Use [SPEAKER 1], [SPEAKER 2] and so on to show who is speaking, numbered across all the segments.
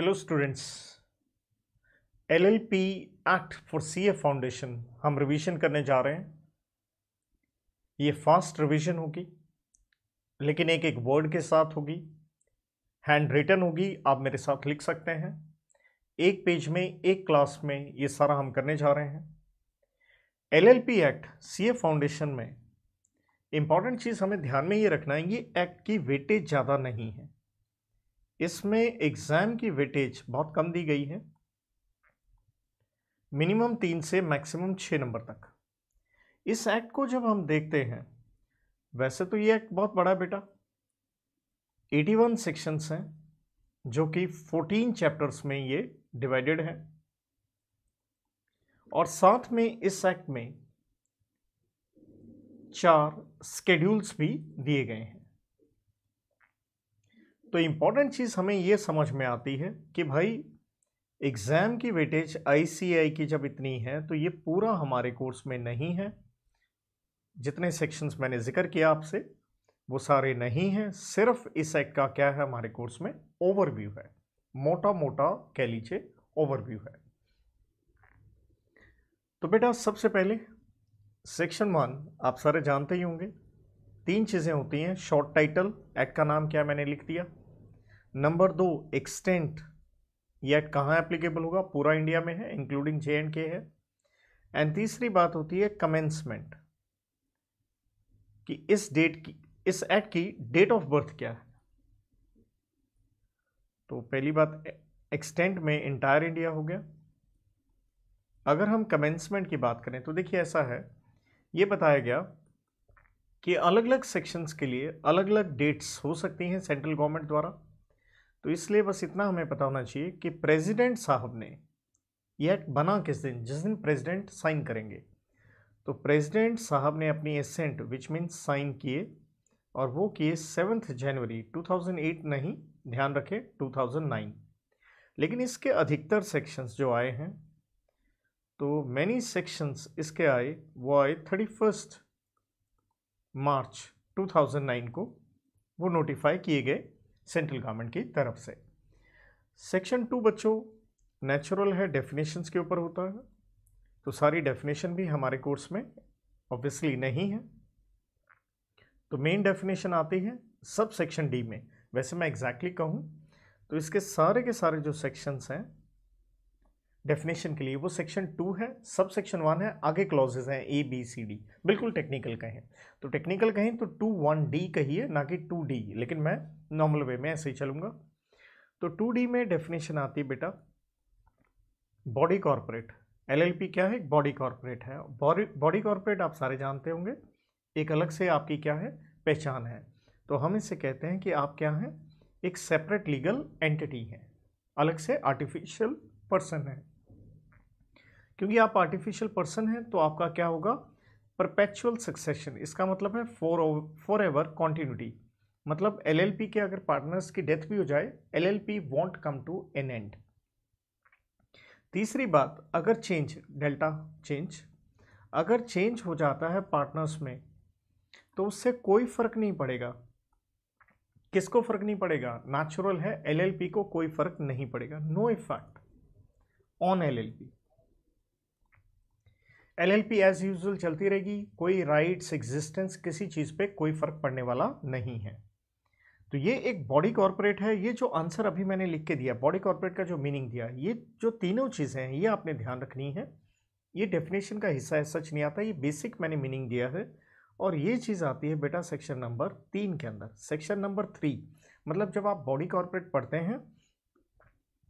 [SPEAKER 1] Hello students LLP act for CA foundation हम revision करने जा रहे हैं ये फास्ट रिवीजन होगी लेकिन एक एक वर्ड के साथ होगी हैंड रिटन होगी आप मेरे साथ लिख सकते हैं एक पेज में एक क्लास में ये सारा हम करने जा रहे हैं एलएलपी एक्ट सीए फाउंडेशन में इम्पॉर्टेंट चीज़ हमें ध्यान में ये रखना है ये एक्ट की वेटेज ज़्यादा नहीं है इसमें एग्ज़ाम की वेटेज बहुत कम दी गई है मिनिमम तीन से मैक्सिमम छः नंबर तक इस एक्ट को जब हम देखते हैं वैसे तो ये एक्ट बहुत बड़ा बेटा 81 सेक्शंस हैं जो कि 14 चैप्टर्स में ये डिवाइडेड है और साथ में इस एक्ट में चार स्केड्यूल्स भी दिए गए हैं तो इम्पॉर्टेंट चीज़ हमें ये समझ में आती है कि भाई एग्ज़ाम की वेटेज आईसीआई की जब इतनी है तो ये पूरा हमारे कोर्स में नहीं है जितने सेक्शंस मैंने जिक्र किया आपसे वो सारे नहीं हैं सिर्फ इस एक्ट का क्या है हमारे कोर्स में ओवरव्यू है मोटा मोटा कह लीजिए ओवरव्यू है तो बेटा सबसे पहले सेक्शन वन आप सारे जानते ही होंगे तीन चीज़ें होती हैं शॉर्ट टाइटल एक्ट का नाम क्या मैंने लिख दिया नंबर दो एक्सटेंट ये एक्ट कहाँ एप्लीकेबल होगा पूरा इंडिया में है इंक्लूडिंग जे एंड के है एंड तीसरी बात होती है कमेंसमेंट कि इस डेट की इस एक्ट की डेट ऑफ बर्थ क्या है तो पहली बात एक्सटेंट में इंटायर इंडिया हो गया अगर हम कमेंसमेंट की बात करें तो देखिए ऐसा है ये बताया गया कि अलग अलग सेक्शंस के लिए अलग अलग डेट्स हो सकती हैं सेंट्रल गवर्नमेंट द्वारा तो इसलिए बस इतना हमें पता होना चाहिए कि प्रेसिडेंट साहब ने यह एक्ट बना किस दिन जिस दिन प्रेसिडेंट साइन करेंगे तो प्रेसिडेंट साहब ने अपनी एसेंट विच मीन्स साइन किए और वो किए सेवन्थ जनवरी 2008 नहीं ध्यान रखें 2009 लेकिन इसके अधिकतर सेक्शंस जो आए हैं तो मैनी सेक्शंस इसके आए वो आए थर्टी फर्स्ट मार्च 2009 को वो नोटिफाई किए गए सेंट्रल गवर्नमेंट की तरफ से सेक्शन टू बच्चों नेचुरल है डेफिनेशंस के ऊपर होता है तो सारी डेफिनेशन भी हमारे कोर्स में ऑब्वियसली नहीं है तो मेन डेफिनेशन आती है सब सेक्शन डी में वैसे मैं एग्जैक्टली exactly कहूँ तो इसके सारे के सारे जो सेक्शंस हैं डेफिनेशन के लिए वो सेक्शन टू है सब सेक्शन वन है आगे क्लॉजेज हैं ए बी सी डी बिल्कुल टेक्निकल कहें तो टेक्निकल कहें तो टू वन डी कहिए ना कि टू डी लेकिन मैं नॉर्मल वे में ऐसे ही चलूंगा तो टू डी में डेफिनेशन आती है बेटा body corporate L L P क्या है बॉडी कॉरपोरेट है बॉडी कॉरपोरेट आप सारे जानते होंगे एक अलग से आपकी क्या है पहचान है तो हम इसे कहते हैं कि आप क्या हैं एक सेपरेट लीगल एंटिटी हैं अलग से आर्टिफिशियल पर्सन है क्योंकि आप आर्टिफिशियल पर्सन हैं तो आपका क्या होगा परपेचुअल सक्सेशन इसका मतलब है फॉर फॉर एवर कॉन्टीन्यूटी मतलब एलएलपी के अगर पार्टनर्स की डेथ भी हो जाए LLP won't come to an end तीसरी बात अगर चेंज डेल्टा चेंज अगर चेंज हो जाता है पार्टनर्स में तो उससे कोई फर्क नहीं पड़ेगा किसको फर्क नहीं पड़ेगा नेचुरल है एलएलपी को कोई फर्क नहीं पड़ेगा no effect on LLP LLP as usual चलती रहेगी कोई राइट्स एग्जिस्टेंस किसी चीज़ पे कोई फ़र्क पड़ने वाला नहीं है तो ये एक बॉडी कॉरपोरेट है ये जो आंसर अभी मैंने लिख के दिया बॉडी कॉरपोरेट का जो मीनिंग दिया ये जो तीनों चीज़ें हैं ये आपने ध्यान रखनी है ये डेफिनेशन का हिस्सा है सच नहीं आता ये बेसिक मैंने मीनिंग दिया है और ये चीज़ आती है बेटा सेक्शन नंबर तीन के अंदर सेक्शन नंबर थ्री मतलब जब आप बॉडी कॉरपोरेट पढ़ते हैं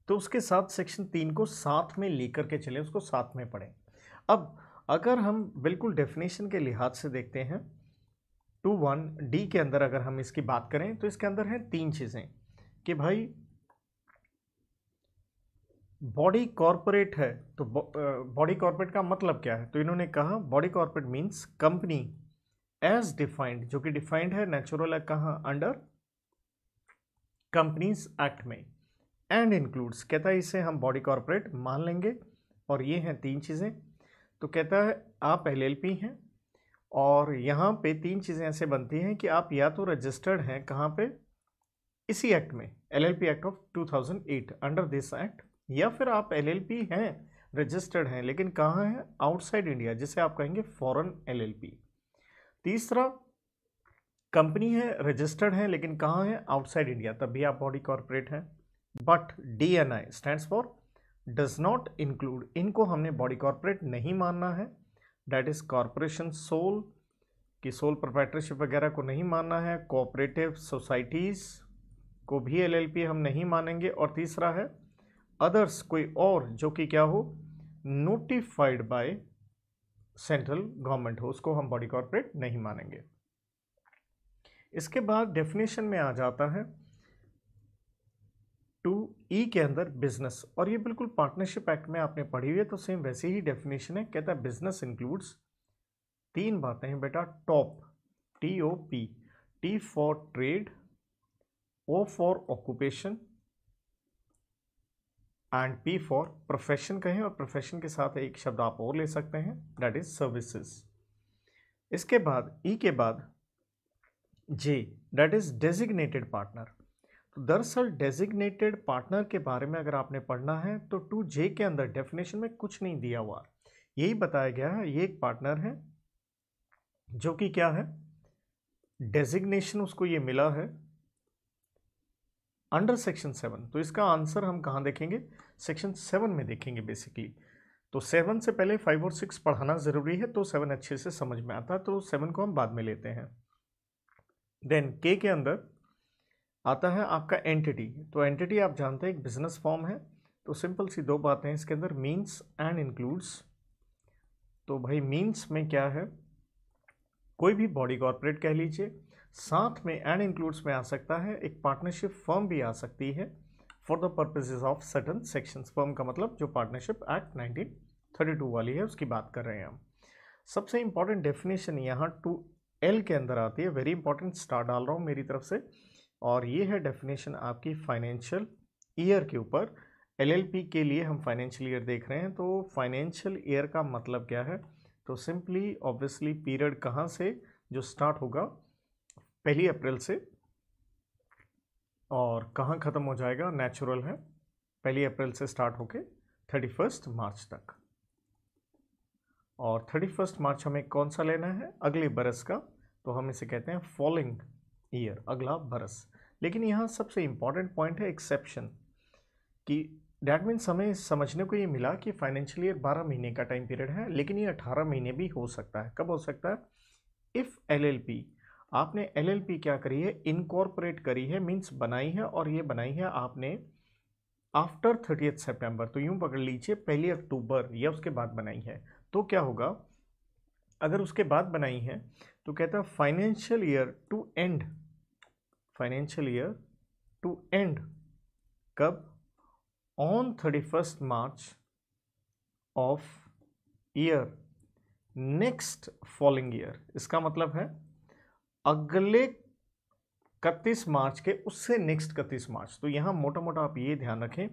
[SPEAKER 1] तो उसके साथ सेक्शन तीन को साथ में लेकर के चलें उसको साथ में पढ़ें अब अगर हम बिल्कुल डेफिनेशन के लिहाज से देखते हैं टू वन डी के अंदर अगर हम इसकी बात करें तो इसके अंदर हैं तीन चीज़ें कि भाई बॉडी कॉरपोरेट है तो बॉडी कॉरपोरेट का मतलब क्या है तो इन्होंने कहा body corporate means company as defined जो कि डिफाइंड है नेचुरल है कहाँ अंडर कंपनीज एक्ट में एंड इंक्लूड्स कहता है इसे हम बॉडी कॉरपोरेट मान लेंगे और ये हैं तीन चीज़ें तो कहता है आप एल एल पी हैं और यहाँ पे तीन चीज़ें ऐसे बनती हैं कि आप या तो रजिस्टर्ड हैं कहाँ पे इसी एक्ट में L L P act of 2008 under this act या फिर आप एल एल पी हैं रजिस्टर्ड हैं लेकिन कहाँ हैं आउटसाइड इंडिया जिसे आप कहेंगे फॉरेन पी तीसरा कंपनी है रजिस्टर्ड है लेकिन कहाँ है आउटसाइड इंडिया तब भी आप बॉडी कॉरपोरेट हैं but D N I stand for does not include इनको हमने बॉडी कॉरपोरेट नहीं मानना है डैट इज़ कॉरपोरेशन सोल की सोल प्रोप्राइटरशिप वगैरह को नहीं मानना है कोऑपरेटिव सोसाइटीज़ को भी एलएलपी हम नहीं मानेंगे और तीसरा है अदर्स कोई और जो कि क्या हो नोटिफाइड बाय सेंट्रल गवर्नमेंट हो उसको हम बॉडी कॉरपोरेट नहीं मानेंगे इसके बाद डेफिनेशन में आ जाता है टू ई e के अंदर बिजनेस और ये बिल्कुल पार्टनरशिप एक्ट में आपने पढ़ी हुई है तो सेम वैसे ही डेफिनेशन है कहता है बिजनेस इंक्लूड्स तीन बातें हैं बेटा top T O P T for trade O for occupation and P for profession कहें और प्रोफेशन के साथ एक शब्द आप और ले सकते हैं दैट इज सर्विसेज इसके बाद ई e के बाद J that is designated partner दरअसल डेजिग्नेटेड पार्टनर के बारे में अगर आपने पढ़ना है तो टू जे के अंदर डेफिनेशन में कुछ नहीं दिया हुआ यही बताया गया है ये एक पार्टनर है जो कि क्या है डेजिग्नेशन उसको ये मिला है अंडर सेक्शन सेवन तो इसका आंसर हम कहाँ देखेंगे सेक्शन सेवन में देखेंगे बेसिकली तो सेवन से पहले फाइव और सिक्स पढ़ाना ज़रूरी है तो सेवन अच्छे से समझ में आता है तो सेवन को हम बाद में लेते हैं देन के के अंदर आता है आपका एंटिटी तो एंटिटी आप जानते हैं एक बिजनेस फॉर्म है तो सिंपल सी दो बातें इसके अंदर मीन्स एंड इंक्लूड्स तो भाई मीन्स में क्या है कोई भी बॉडी कॉरपोरेट कह लीजिए साथ में एंड इंक्लूड्स में आ सकता है एक पार्टनरशिप फर्म भी आ सकती है for the purposes of certain sections firm का मतलब जो पार्टनरशिप एक्ट 1932 वाली है उसकी बात कर रहे हैं हम सबसे इंपॉर्टेंट डेफिनेशन यहाँ टू एल के अंदर आती है वेरी इंपॉर्टेंट स्टार डाल रहा हूँ मेरी तरफ से और ये है डेफिनेशन आपकी फाइनेंशियल ईयर के ऊपर एलएलपी के लिए हम फाइनेंशियल ईयर देख रहे हैं तो फाइनेंशियल ईयर का मतलब क्या है तो सिंपली ऑब्वियसली पीरियड कहाँ से जो स्टार्ट होगा पहली अप्रैल से और कहाँ ख़त्म हो जाएगा नेचुरल है पहली अप्रैल से स्टार्ट होके थर्टी फर्स्ट मार्च तक और थर्टी फर्स्ट मार्च हमें कौन सा लेना है अगले बरस का तो हम इसे कहते हैं फॉलोइंग ईयर अगला बरस लेकिन यहाँ सबसे इम्पॉर्टेंट पॉइंट है एक्सेप्शन कि डैट मीन्स हमें समझने को ये मिला कि फाइनेंशियल ईयर बारह महीने का टाइम पीरियड है लेकिन ये अठारह महीने भी हो सकता है कब हो सकता है इफ़ एलएलपी आपने एलएलपी क्या करी है इनकॉर्पोरेट करी है मीन्स बनाई है और ये बनाई है आपने आफ्टर थर्टीथ सेप्टेम्बर तो यूँ पकड़ लीजिए पहली अक्टूबर या उसके बाद बनाई है तो क्या होगा अगर उसके बाद बनाई है तो कहता है financial year to end financial year to end कब on thirty first March of year next following year इसका मतलब है अगले इकतीस मार्च के उससे नेक्स्ट इकतीस मार्च तो यहां मोटा मोटा आप ये ध्यान रखें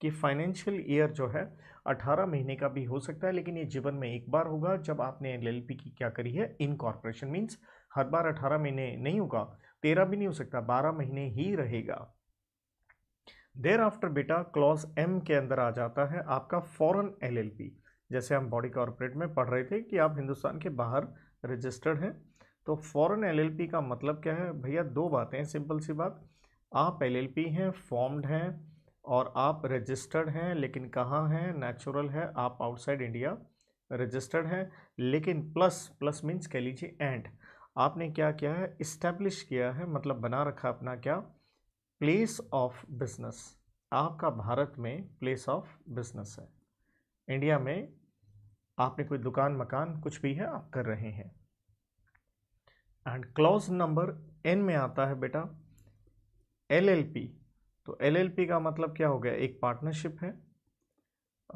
[SPEAKER 1] कि फाइनेंशियल ईयर जो है 18 महीने का भी हो सकता है लेकिन ये जीवन में एक बार होगा जब आपने एल की क्या करी है इन कॉरपोरेशन मीन्स हर बार अठारह महीने नहीं होगा तेरह भी नहीं हो सकता बारह महीने ही रहेगा देर आफ्टर बेटा क्लॉज एम के अंदर आ जाता है आपका फॉरन एल जैसे हम बॉडी कॉरपोरेट में पढ़ रहे थे कि आप हिंदुस्तान के बाहर रजिस्टर्ड हैं तो फॉरन पी का मतलब क्या है भैया दो बातें सिंपल सी बात आप पी हैं फॉर्म्ड हैं और आप रजिस्टर्ड हैं लेकिन कहाँ हैं नेचुरल है आप आउटसाइड इंडिया रजिस्टर्ड हैं लेकिन प्लस प्लस मीन्स कह लीजिए एंड आपने क्या किया है इस्टेब्लिश किया है मतलब बना रखा अपना क्या प्लेस ऑफ बिजनेस आपका भारत में प्लेस ऑफ बिजनेस है इंडिया में आपने कोई दुकान मकान कुछ भी है आप कर रहे हैं एंड क्लॉज नंबर एन में आता है बेटा एल एल पी तो एलएलपी का मतलब क्या हो गया एक पार्टनरशिप है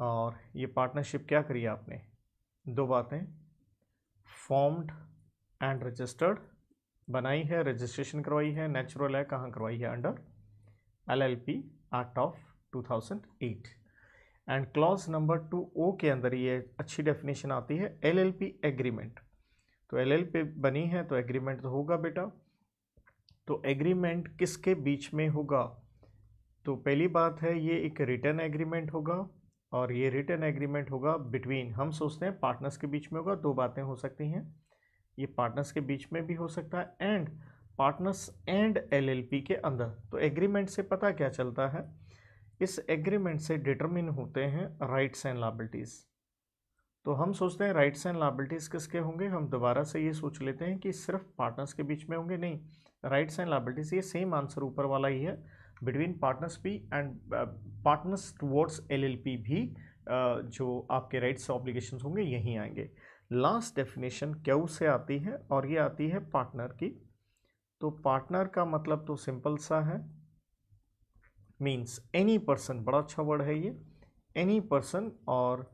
[SPEAKER 1] और ये पार्टनरशिप क्या करी आपने दो बातें फॉर्म्ड एंड रजिस्टर्ड बनाई है रजिस्ट्रेशन करवाई है नेचुरल है कहाँ करवाई है under LLP act of 2008 and clause number two O के अंदर ये अच्छी डेफिनेशन आती है एलएलपी एग्रीमेंट तो एलएलपी बनी है तो एग्रीमेंट तो होगा बेटा तो एग्रीमेंट किसके बीच में होगा तो पहली बात है ये एक रिटर्न एग्रीमेंट होगा और ये रिटर्न एग्रीमेंट होगा बिटवीन हम सोचते हैं पार्टनर्स के बीच में होगा दो बातें हो सकती हैं ये पार्टनर्स के बीच में भी हो सकता है एंड पार्टनर्स एंड एलएलपी के अंदर तो एग्रीमेंट से पता क्या चलता है इस एग्रीमेंट से डिटरमिन होते हैं राइट्स एंड लाबिलिटीज़ तो हम सोचते हैं राइट्स एंड लाबिलिटीज़ किसके होंगे हम दोबारा से ये सोच लेते हैं कि सिर्फ पार्टनर्स के बीच में होंगे नहीं राइट्स एंड लाबिलिटीज़ ये सेम आंसर ऊपर वाला ही है बिटवीन पार्टनर्स भी and partners towards L L P भी uh, जो आपके राइट्स ऑब्लिगेशन होंगे यहीं आएंगे लास्ट डेफिनेशन क्यू से आती है और ये आती है पार्टनर की तो पार्टनर का मतलब तो सिंपल सा है मीन्स एनी पर्सन बड़ा अच्छा वर्ड है ये एनी पर्सन और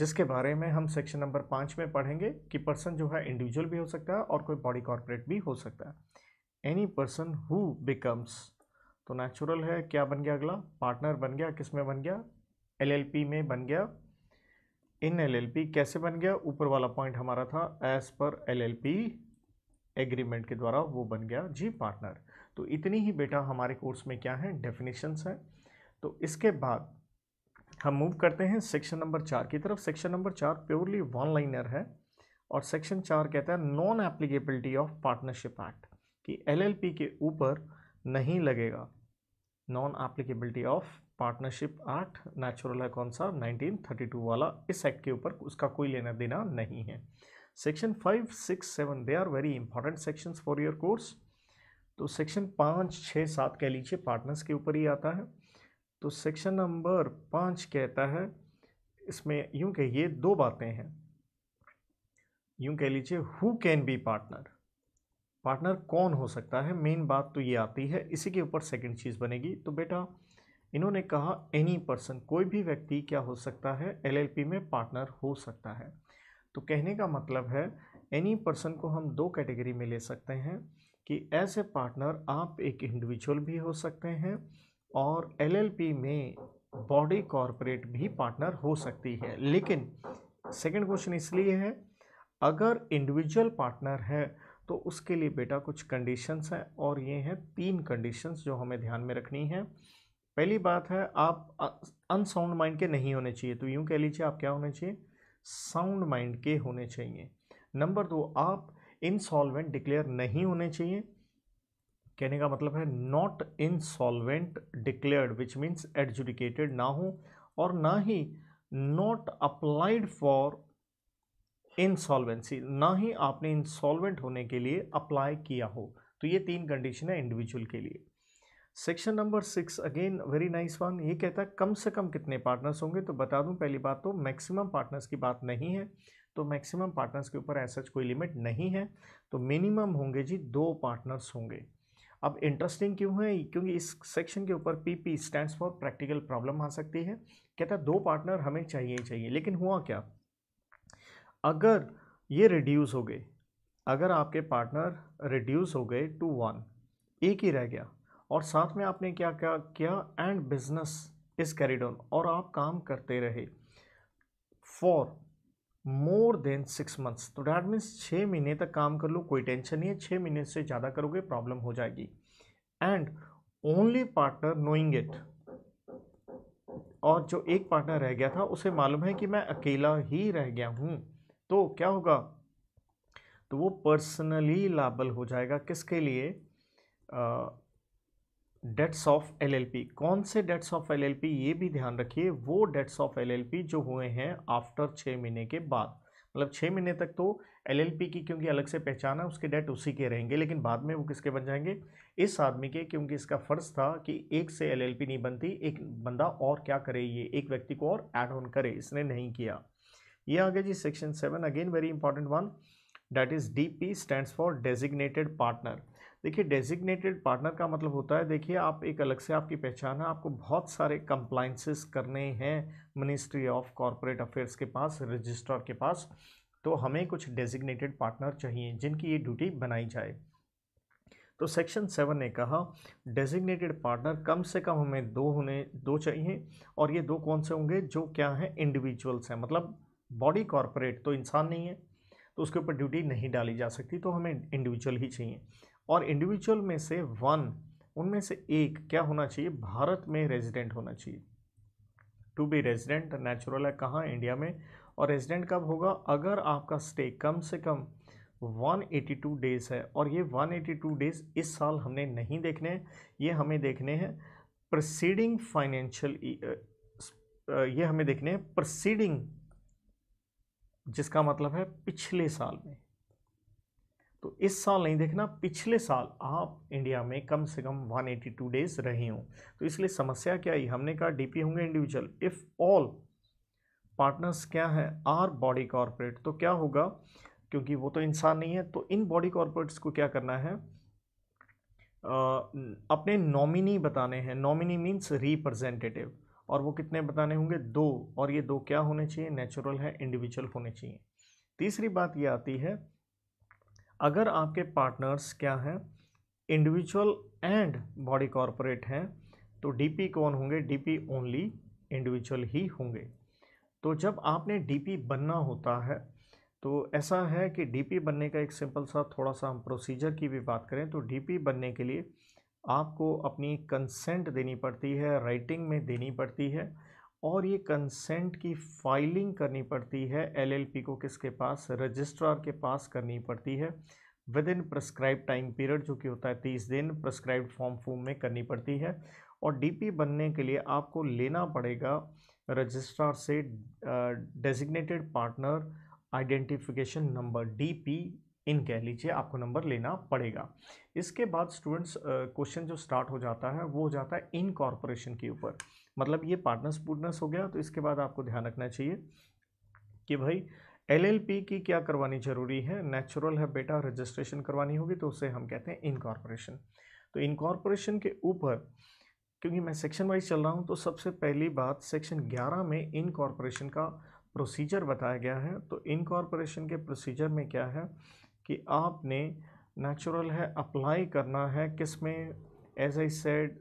[SPEAKER 1] जिसके बारे में हम सेक्शन नंबर पाँच में पढ़ेंगे कि पर्सन जो है इंडिविजुअल भी हो सकता है और कोई बॉडी कॉरपोरेट भी हो सकता है एनी पर्सन हु बिकम्स तो नेचुरल है क्या बन गया अगला पार्टनर बन गया किस में बन गया एलएलपी में बन गया इन एलएलपी कैसे बन गया ऊपर वाला पॉइंट हमारा था एज पर एलएलपी एग्रीमेंट के द्वारा वो बन गया जी पार्टनर तो इतनी ही बेटा हमारे कोर्स में क्या है डेफिनेशंस हैं तो इसके बाद हम मूव करते हैं सेक्शन नंबर चार की तरफ सेक्शन नंबर चार प्योरली वन लाइनर है और सेक्शन चार कहता है non applicability of partnership act कि एलएलपी के ऊपर नहीं लगेगा non applicability of partnership act natural है कौन सा 1932 वाला इस एक्ट के ऊपर उसका कोई लेना देना नहीं है section five six seven they are very important sections for your course तो सेक्शन पाँच छः सात कह लीजिए पार्टनर्स के ऊपर ही आता है तो सेक्शन नंबर पाँच कहता है इसमें यूं कहिए दो बातें हैं यूं कह लीजिए who can be partner partner कौन हो सकता है मेन बात तो ये आती है इसी के ऊपर सेकंड चीज़ बनेगी तो बेटा इन्होंने कहा एनी पर्सन कोई भी व्यक्ति क्या हो सकता है एलएलपी में पार्टनर हो सकता है तो कहने का मतलब है एनी पर्सन को हम दो कैटेगरी में ले सकते हैं कि एज ए पार्टनर आप एक इंडिविजुअल भी हो सकते हैं और एल में बॉडी कॉरपोरेट भी पार्टनर हो सकती है लेकिन सेकेंड क्वेश्चन इसलिए है अगर इंडिविजुअल पार्टनर है तो उसके लिए बेटा कुछ कंडीशंस हैं और ये हैं तीन कंडीशंस जो हमें ध्यान में रखनी है पहली बात है आप अनसाउंड माइंड के नहीं होने चाहिए तो यूँ कह लीजिए आप क्या होने चाहिए साउंड माइंड के होने चाहिए नंबर दो आप इनसॉल्वेंट डिक्लेयर नहीं होने चाहिए कहने का मतलब है not insolvent declared which means adjudicated ना हो और ना ही नॉट अप्लाइड फॉर इंसॉलवेंसी ना ही आपने इंसॉल्वेंट होने के लिए अप्लाई किया हो तो ये तीन कंडीशन है इंडिविजुअल के लिए section number six again very nice one ये कहता है कम से कम कितने पार्टनर्स होंगे तो बता दूं पहली बात तो मैक्सिमम पार्टनर्स की बात नहीं है तो मैक्सिमम पार्टनर्स के ऊपर ऐसा कोई लिमिट नहीं है तो मिनिमम होंगे जी दो पार्टनर्स होंगे अब इंटरेस्टिंग क्यों है क्योंकि इस सेक्शन के ऊपर P P stands for practical problem आ सकती है कहता है दो पार्टनर हमें चाहिए ही चाहिए लेकिन हुआ क्या अगर ये रिड्यूस हो गए अगर आपके पार्टनर रिड्यूस हो गए टू वन एक ही रह गया और साथ में आपने क्या क्या किया and business is carried on और आप काम करते रहे for more than six months तो डैट मीन्स छः महीने तक काम कर लो कोई टेंशन नहीं है छः महीने से ज़्यादा करोगे प्रॉब्लम हो जाएगी and only partner knowing it और जो एक पार्टनर रह गया था उसे मालूम है कि मैं अकेला ही रह गया हूँ तो क्या होगा तो वो पर्सनली लाबल हो जाएगा किसके लिए डेट्स ऑफ एलएलपी कौन से डेट्स ऑफ एलएलपी ये भी ध्यान रखिए वो डेट्स ऑफ एलएलपी जो हुए हैं आफ्टर छः महीने के बाद मतलब छः महीने तक तो एलएलपी की क्योंकि अलग से पहचान है उसके डेट उसी के रहेंगे लेकिन बाद में वो किसके बन जाएंगे इस आदमी के क्योंकि इसका फ़र्ज़ था कि एक से एलएलपी नहीं बनती एक बंदा और क्या करे ये एक व्यक्ति को और एड ऑन करे इसने नहीं किया ये आ गया जी section seven again very important one that is D P stand for designated partner देखिए डेजिग्नेटेड पार्टनर का मतलब होता है देखिए आप एक अलग से आपकी पहचान है आपको बहुत सारे कंप्लाइंसेस करने हैं मिनिस्ट्री ऑफ कॉरपोरेट अफेयर्स के पास रजिस्ट्रार के पास तो हमें कुछ डेजिग्नेटेड पार्टनर चाहिए जिनकी ये ड्यूटी बनाई जाए तो सेक्शन सेवन ने कहा डेजिग्नेटेड पार्टनर कम से कम हमें दो होने दो चाहिए और ये दो कौन से होंगे जो क्या हैं इंडिविजुअल्स हैं मतलब बॉडी कॉरपोरेट तो इंसान नहीं है तो उसके ऊपर ड्यूटी नहीं डाली जा सकती तो हमें इंडिविजुअल ही चाहिए और इंडिविजुअल में से वन उनमें से एक क्या होना चाहिए भारत में रेजिडेंट होना चाहिए टू बी रेजिडेंट नेचुरल है कहाँ इंडिया में और रेजिडेंट कब होगा अगर आपका स्टे कम से कम 182 डेज़ है और ये 182 डेज़ इस साल हमने नहीं देखने हैं ये हमें देखने हैं प्रसीडिंग फाइनेंशियल ये हमें देखने हैं प्रसीडिंग जिसका मतलब है पिछले साल में तो इस साल नहीं देखना पिछले साल आप इंडिया में कम से कम 182 डेज रहे हों तो इसलिए समस्या क्या है हमने कहा डीपी होंगे इंडिविजुअल इफ़ ऑल पार्टनर्स क्या है आर बॉडी कॉरपोरेट तो क्या होगा क्योंकि वो तो इंसान नहीं है तो इन बॉडी कॉरपोरेट्स को क्या करना है आ, अपने नॉमिनी बताने हैं नॉमिनी मीन्स रिप्रेजेंटेटिव और वो कितने बताने होंगे दो और ये दो क्या होने चाहिए नेचुरल है इंडिविजुअल होने चाहिए तीसरी बात ये आती है अगर आपके पार्टनर्स क्या हैं इंडिविजुअल एंड बॉडी कॉरपोरेट हैं तो डीपी कौन होंगे डीपी ओनली इंडिविजुअल ही होंगे तो जब आपने डीपी बनना होता है तो ऐसा है कि डीपी बनने का एक सिंपल सा थोड़ा सा हम प्रोसीजर की भी बात करें तो डीपी बनने के लिए आपको अपनी कंसेंट देनी पड़ती है राइटिंग में देनी पड़ती है और ये कंसेंट की फाइलिंग करनी पड़ती है एलएलपी को किसके पास रजिस्ट्रार के पास करनी पड़ती है within prescribe time period जो कि होता है तीस दिन प्रस्क्राइब फॉर्म फॉर्म में करनी पड़ती है और डीपी बनने के लिए आपको लेना पड़ेगा रजिस्ट्रार से designated partner identification number DPIN कह लीजिए आपको नंबर लेना पड़ेगा इसके बाद स्टूडेंट्स क्वेश्चन जो स्टार्ट हो जाता है वो हो जाता है इन कॉरपोरेशन के ऊपर मतलब ये पार्टनर्स पुटनर्स हो गया तो इसके बाद आपको ध्यान रखना चाहिए कि भाई एलएलपी की क्या करवानी जरूरी है नेचुरल है बेटा रजिस्ट्रेशन करवानी होगी तो उसे हम कहते हैं इनकॉर्पोरेशन तो इनकॉर्पोरेशन के ऊपर क्योंकि मैं सेक्शन वाइज चल रहा हूँ तो सबसे पहली बात सेक्शन 11 में इनकॉर्पोरेशन का प्रोसीजर बताया गया है तो इनकॉर्पोरेशन के प्रोसीजर में क्या है कि आपने नेचुरल है अप्लाई करना है किस में एज आई सेड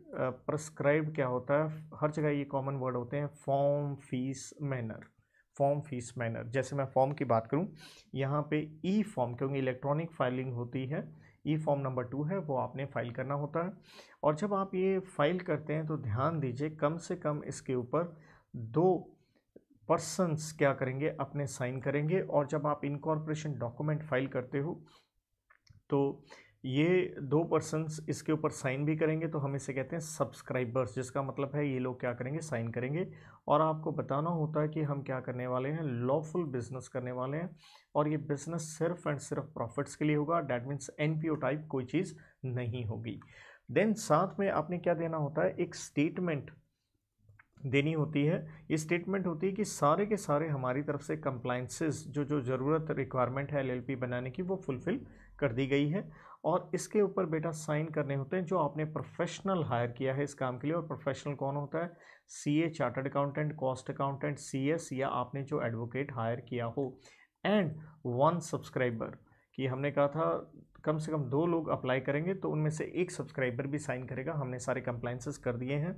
[SPEAKER 1] प्रस्क्राइब क्या होता है हर जगह ये कॉमन वर्ड होते हैं form fees manner form fees manner जैसे मैं फॉर्म की बात करूं यहाँ पे ई फॉर्म क्योंकि इलेक्ट्रॉनिक फाइलिंग होती है ई फॉर्म नंबर टू है वो आपने फाइल करना होता है और जब आप ये फाइल करते हैं तो ध्यान दीजिए कम से कम इसके ऊपर दो पर्सनस क्या करेंगे अपने साइन करेंगे और जब आप इनकॉर्पोरेशन डॉक्यूमेंट फाइल करते हो तो ये दो पर्सनस इसके ऊपर साइन भी करेंगे तो हम इसे कहते हैं सब्सक्राइबर्स जिसका मतलब है ये लोग क्या करेंगे साइन करेंगे और आपको बताना होता है कि हम क्या करने वाले हैं लॉफुल बिजनेस करने वाले हैं और ये बिजनेस सिर्फ एंड सिर्फ प्रॉफिट्स के लिए होगा डैट मीन्स एन टाइप कोई चीज़ नहीं होगी देन साथ में आपने क्या देना होता है एक स्टेटमेंट देनी होती है ये स्टेटमेंट होती है कि सारे के सारे हमारी तरफ से कंप्लाइंसेस जो जो ज़रूरत रिक्वायरमेंट है एलएलपी बनाने की वो फुलफ़िल कर दी गई है और इसके ऊपर बेटा साइन करने होते हैं जो आपने प्रोफेशनल हायर किया है इस काम के लिए और प्रोफेशनल कौन होता है C A chartered accountant cost accountant C S या आपने जो एडवोकेट हायर किया हो एंड वन सब्सक्राइबर कि हमने कहा था कम से कम दो लोग अप्लाई करेंगे तो उनमें से एक सब्सक्राइबर भी साइन करेगा हमने सारे कंप्लाइंसेस कर दिए हैं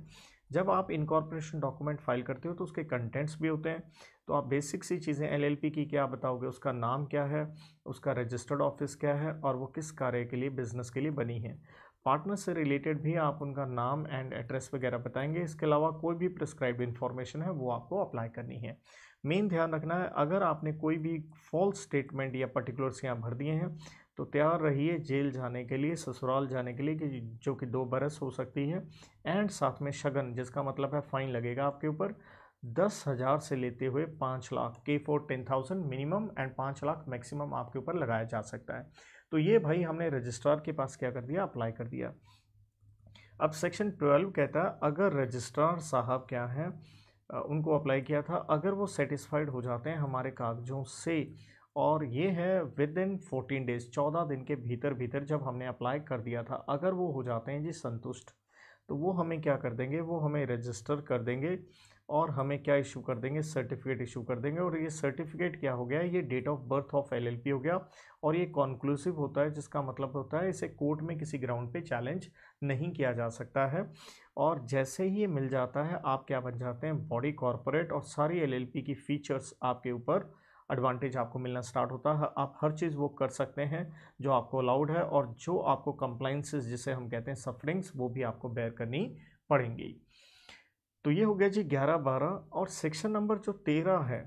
[SPEAKER 1] जब आप इनकॉर्पोरेशन डॉक्यूमेंट फाइल करते हो तो उसके कंटेंट्स भी होते हैं तो आप बेसिक सी चीज़ें एलएलपी की क्या बताओगे उसका नाम क्या है उसका रजिस्टर्ड ऑफिस क्या है और वो किस कार्य के लिए बिजनेस के लिए बनी है पार्टनर से रिलेटेड भी आप उनका नाम एंड एड्रेस वगैरह बताएंगे इसके अलावा कोई भी प्रिस्क्राइब इन्फॉर्मेशन है वो आपको अप्लाई करनी है मेन ध्यान रखना है अगर आपने कोई भी फॉल्स स्टेटमेंट या पर्टिकुलर्स यहाँ भर दिए हैं तो तैयार रहिए जेल जाने के लिए ससुराल जाने के लिए कि जो कि दो बरस हो सकती है एंड साथ में शगन जिसका मतलब है फ़ाइन लगेगा आपके ऊपर दस हज़ार से लेते हुए पाँच लाख के four ten thousand minimum and पाँच लाख मैक्सिमम आपके ऊपर लगाया जा सकता है तो ये भाई हमने रजिस्ट्रार के पास क्या कर दिया अप्लाई कर दिया अब सेक्शन ट्वेल्व कहता है अगर रजिस्ट्रार साहब क्या हैं उनको अप्लाई किया था अगर वो सेटिस्फाइड हो जाते हैं हमारे कागजों से और ये है विद इन फोर्टीन डेज़ चौदह दिन के भीतर भीतर जब हमने अप्लाई कर दिया था अगर वो हो जाते हैं जी संतुष्ट तो वो हमें क्या कर देंगे वो हमें रजिस्टर कर देंगे और हमें क्या इशू कर देंगे सर्टिफिकेट इशू कर देंगे और ये सर्टिफिकेट क्या हो गया ये date of birth of LLP हो गया और ये कॉन्क्लूसिव होता है जिसका मतलब होता है इसे कोर्ट में किसी ग्राउंड पे चैलेंज नहीं किया जा सकता है और जैसे ही ये मिल जाता है आप क्या बन जाते हैं बॉडी कॉरपोरेट और सारी एल की फ़ीचर्स आपके ऊपर एडवांटेज आपको मिलना स्टार्ट होता है आप हर चीज़ वो कर सकते हैं जो आपको अलाउड है और जो आपको कंप्लाइंसेस जिसे हम कहते हैं सफरिंग्स वो भी आपको बेयर करनी पड़ेंगी तो ये हो गया जी ग्यारह बारह और सेक्शन नंबर जो तेरह है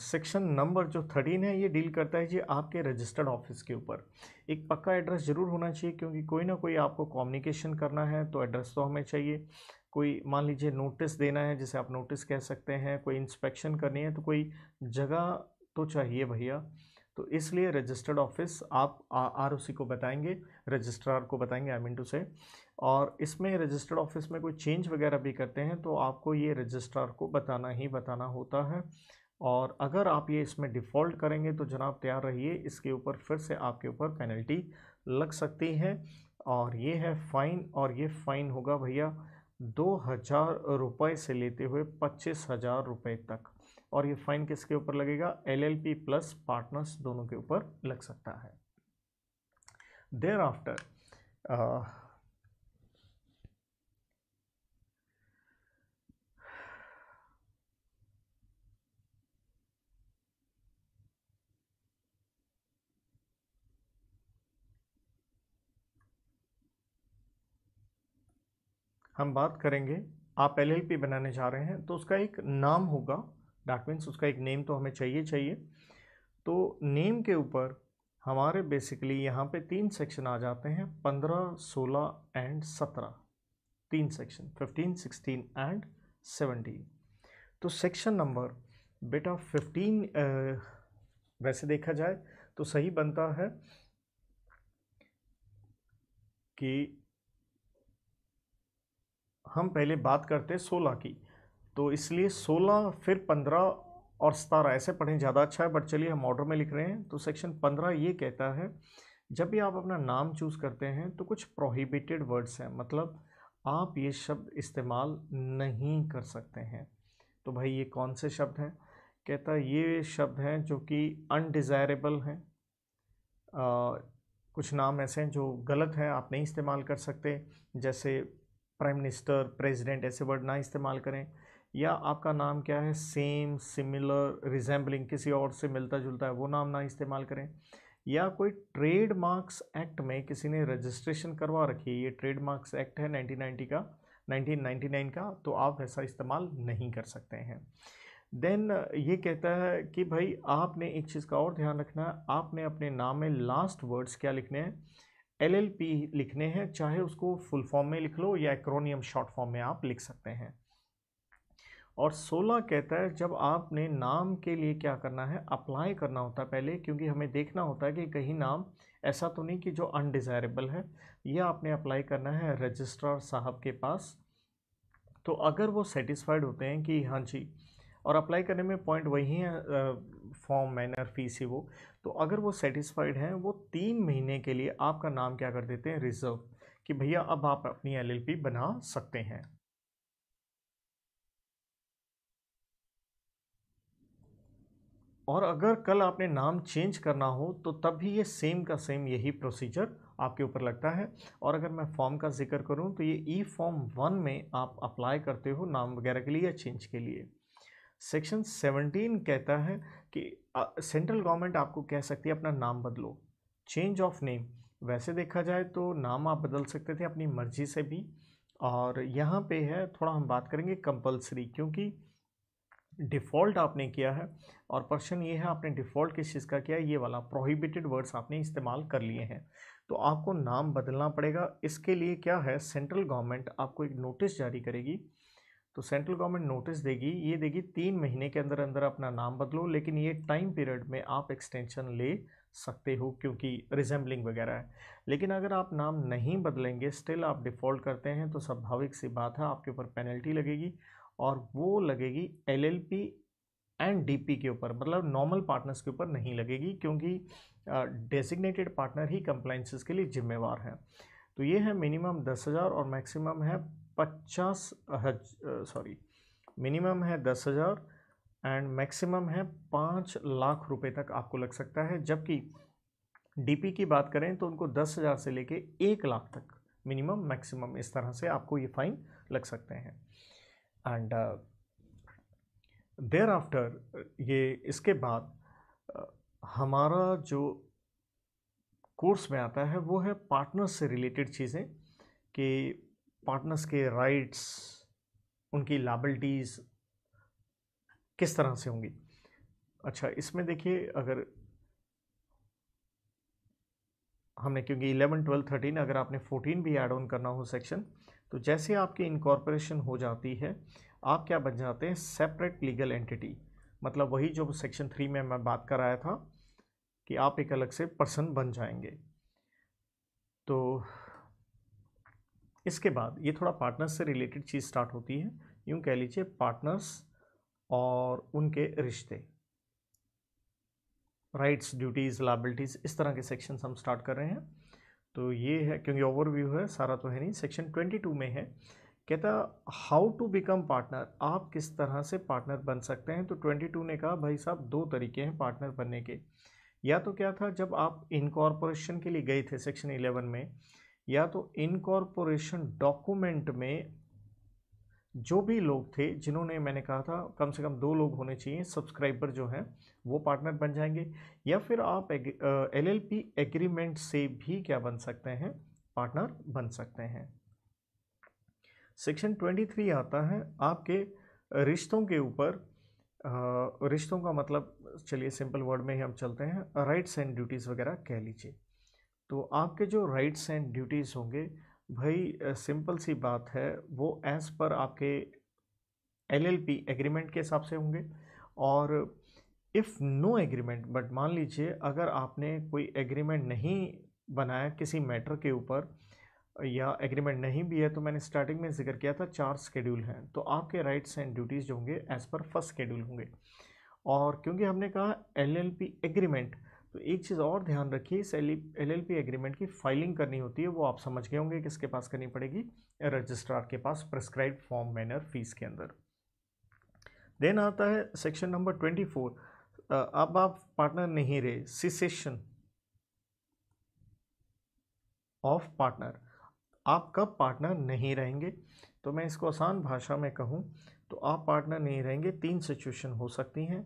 [SPEAKER 1] सेक्शन नंबर जो थर्टीन है ये डील करता है जी आपके रजिस्टर्ड ऑफिस के ऊपर एक पक्का एड्रेस ज़रूर होना चाहिए क्योंकि कोई ना कोई आपको कम्युनिकेशन करना है तो एड्रेस तो हमें चाहिए कोई मान लीजिए नोटिस देना है जिसे आप नोटिस कह सकते हैं कोई इंस्पेक्शन करनी है तो कोई जगह तो चाहिए भैया तो इसलिए रजिस्टर्ड ऑफिस आप आर को बताएंगे रजिस्ट्रार को बताएंगे आई मीन टू से और इसमें रजिस्टर्ड ऑफिस में कोई चेंज वगैरह भी करते हैं तो आपको ये रजिस्ट्रार को बताना ही बताना होता है और अगर आप ये इसमें डिफ़ॉल्ट करेंगे तो जनाब तैयार रहिए इसके ऊपर फिर से आपके ऊपर पेनल्टी लग सकती है और ये है फ़ाइन और ये फ़ाइन होगा भैया दो हज़ार रुपये से लेते हुए पच्चीस हज़ार रुपये तक और ये फाइन किसके ऊपर लगेगा एलएलपी प्लस पार्टनर्स दोनों के ऊपर लग सकता है देर आफ्टर हम बात करेंगे आप एल बनाने जा रहे हैं तो उसका एक नाम होगा डैट मीन्स उसका एक नेम तो हमें चाहिए चाहिए तो नेम के ऊपर हमारे बेसिकली यहाँ पे तीन सेक्शन आ जाते हैं पंद्रह सोलह एंड सत्रह तीन section fifteen sixteen and seventeen तो सेक्शन नंबर बेटा फिफ्टीन वैसे देखा जाए तो सही बनता है कि हम पहले बात करते हैं सोलह की तो इसलिए सोलह फिर पंद्रह और सतारह ऐसे पढ़ें ज़्यादा अच्छा है बट चलिए हम ऑर्डर में लिख रहे हैं तो सेक्शन पंद्रह ये कहता है जब भी आप अपना नाम चूज़ करते हैं तो कुछ प्रोहिबिटेड वर्ड्स हैं मतलब आप ये शब्द इस्तेमाल नहीं कर सकते हैं तो भाई ये कौन से शब्द हैं कहता ये शब्द हैं जो कि अनडिज़ायरेबल हैं कुछ नाम ऐसे हैं जो गलत हैं आप नहीं इस्तेमाल कर सकते जैसे प्राइम मिनिस्टर प्रेसिडेंट ऐसे वर्ड ना इस्तेमाल करें या आपका नाम क्या है सेम सिमिलर रिजेंबलिंग किसी और से मिलता जुलता है वो नाम ना इस्तेमाल करें या कोई ट्रेड मार्क्स एक्ट में किसी ने रजिस्ट्रेशन करवा रखी है ये ट्रेड मार्क्स एक्ट है 1990 का 1999 का तो आप ऐसा इस्तेमाल नहीं कर सकते हैं देन ये कहता है कि भाई आपने एक चीज़ का और ध्यान रखना है आपने अपने नाम में लास्ट वर्ड्स क्या लिखने हैं एलएलपी लिखने हैं चाहे उसको फुल फॉर्म में लिख लो या एक्रोनियम शॉर्ट फॉर्म में आप लिख सकते हैं और 16 कहता है जब आपने नाम के लिए क्या करना है अप्लाई करना होता है पहले क्योंकि हमें देखना होता है कि कहीं नाम ऐसा तो नहीं कि जो अनडिज़ायरेबल है यह आपने अप्लाई करना है रजिस्ट्रार साहब के पास तो अगर वो सेटिस्फाइड होते हैं कि हाँ जी और अप्लाई करने में पॉइंट वही है फॉर्म मैनर फीस ही वो तो अगर वो सेटिस्फाइड हैं वो तीन महीने के लिए आपका नाम क्या कर देते हैं रिजर्व कि भैया अब आप अपनी एलएलपी बना सकते हैं और अगर कल आपने नाम चेंज करना हो तो तब भी ये सेम का सेम यही प्रोसीजर आपके ऊपर लगता है और अगर मैं फॉर्म का जिक्र करूं तो ये ई फॉर्म वन में आप अप्लाई करते हो नाम वगैरह के लिए या चेंज के लिए सेक्शन 17 कहता है कि सेंट्रल गवर्नमेंट आपको कह सकती है अपना नाम बदलो चेंज ऑफ नेम वैसे देखा जाए तो नाम आप बदल सकते थे अपनी मर्जी से भी और यहाँ पे है थोड़ा हम बात करेंगे कंपलसरी क्योंकि डिफ़ॉल्ट आपने किया है और प्रश्न ये है आपने डिफ़ॉल्ट किस चीज़ का किया ये वाला प्रोहिबिटेड वर्ड्स आपने इस्तेमाल कर लिए हैं तो आपको नाम बदलना पड़ेगा इसके लिए क्या है सेंट्रल गवर्नमेंट आपको एक नोटिस जारी करेगी तो सेंट्रल गवर्नमेंट नोटिस देगी ये देगी तीन महीने के अंदर अंदर अपना नाम बदलो लेकिन ये टाइम पीरियड में आप एक्सटेंशन ले सकते हो क्योंकि रिजेंबलिंग वगैरह है लेकिन अगर आप नाम नहीं बदलेंगे स्टिल आप डिफ़ॉल्ट करते हैं तो स्वाभाविक सी बात है आपके ऊपर पेनल्टी लगेगी और वो लगेगी एलएलपी एंड डीपी के ऊपर मतलब नॉर्मल पार्टनर्स के ऊपर नहीं लगेगी क्योंकि डेजिग्नेटेड पार्टनर ही कंप्लाइंसिस के लिए जिम्मेवार हैं तो ये है मिनिमम दस हज़ार और मैक्सिमम है पचास हज सॉरी मिनिमम है दस हज़ार एंड मैक्सिमम है पाँच लाख रुपए तक आपको लग सकता है जबकि डीपी की बात करें तो उनको दस हज़ार से लेके एक लाख तक मिनिमम मैक्सिमम इस तरह से आपको ये फ़ाइन लग सकते हैं एंड देर आफ्टर ये इसके बाद uh, हमारा जो कोर्स में आता है वो है पार्टनर से रिलेटेड चीज़ें कि पार्टनर्स के राइट्स उनकी लाइबिलिटीज़ किस तरह से होंगी अच्छा इसमें देखिए अगर हमने क्योंकि 11, 12, 13 अगर आपने 14 भी ऐड ऑन करना हो सेक्शन तो जैसे आपकी इनकॉर्पोरेशन हो जाती है आप क्या बन जाते हैं सेपरेट लीगल एंटिटी मतलब वही जो सेक्शन थ्री में मैं बात कर आया था कि आप एक अलग से पर्सन बन जाएंगे तो इसके बाद ये थोड़ा पार्टनर्स से रिलेटेड चीज़ स्टार्ट होती है यूँ कह लीजिए पार्टनर्स और उनके रिश्ते राइट्स ड्यूटीज़ लाइबिलिटीज़ इस तरह के सेक्शन हम स्टार्ट कर रहे हैं तो ये है क्योंकि ओवरव्यू है सारा तो है नहीं सेक्शन ट्वेंटी टू में है कहता हाउ टू बिकम पार्टनर आप किस तरह से पार्टनर बन सकते हैं तो ट्वेंटी टू ने कहा भाई साहब दो तरीके हैं पार्टनर बनने के या तो क्या था जब आप इनकॉर्पोरेशन के लिए गए थे सेक्शन इलेवन में या तो इनकॉर्पोरेशन डॉक्यूमेंट में जो भी लोग थे जिन्होंने मैंने कहा था कम से कम दो लोग होने चाहिए सब्सक्राइबर जो हैं वो पार्टनर बन जाएंगे या फिर आप एल एल पी एग्रीमेंट से भी क्या बन सकते हैं पार्टनर बन सकते हैं सेक्शन ट्वेंटी थ्री आता है आपके रिश्तों के ऊपर रिश्तों का मतलब चलिए सिंपल वर्ड में ही हम चलते हैं राइट्स एंड ड्यूटीज़ वगैरह कह लीजिए तो आपके जो राइट्स एंड ड्यूटीज़ होंगे भाई सिंपल सी बात है वो एज़ पर आपके एलएलपी एग्रीमेंट के हिसाब से होंगे और इफ़ नो एग्रीमेंट बट मान लीजिए अगर आपने कोई एग्रीमेंट नहीं बनाया किसी मैटर के ऊपर या एग्रीमेंट नहीं भी है तो मैंने स्टार्टिंग में जिक्र किया था चार स्केड्यूल हैं तो आपके राइट्स एंड ड्यूटीज़ जो होंगे एज़ पर फर्स्ट स्केड्यूल होंगे और क्योंकि हमने कहा एलएलपी एग्रीमेंट तो एक चीज़ और ध्यान रखिए इस एल एल पी एग्रीमेंट की फाइलिंग करनी होती है वो आप समझ गए होंगे किसके पास करनी पड़ेगी रजिस्ट्रार के पास प्रिस्क्राइब फॉर्म मैनर फीस के अंदर देन आता है सेक्शन नंबर ट्वेंटी फोर अब आप पार्टनर नहीं रहे सिसेशन ऑफ पार्टनर आप कब पार्टनर नहीं रहेंगे तो मैं इसको आसान भाषा में कहूँ तो आप पार्टनर नहीं रहेंगे तीन सिचुएशन हो सकती हैं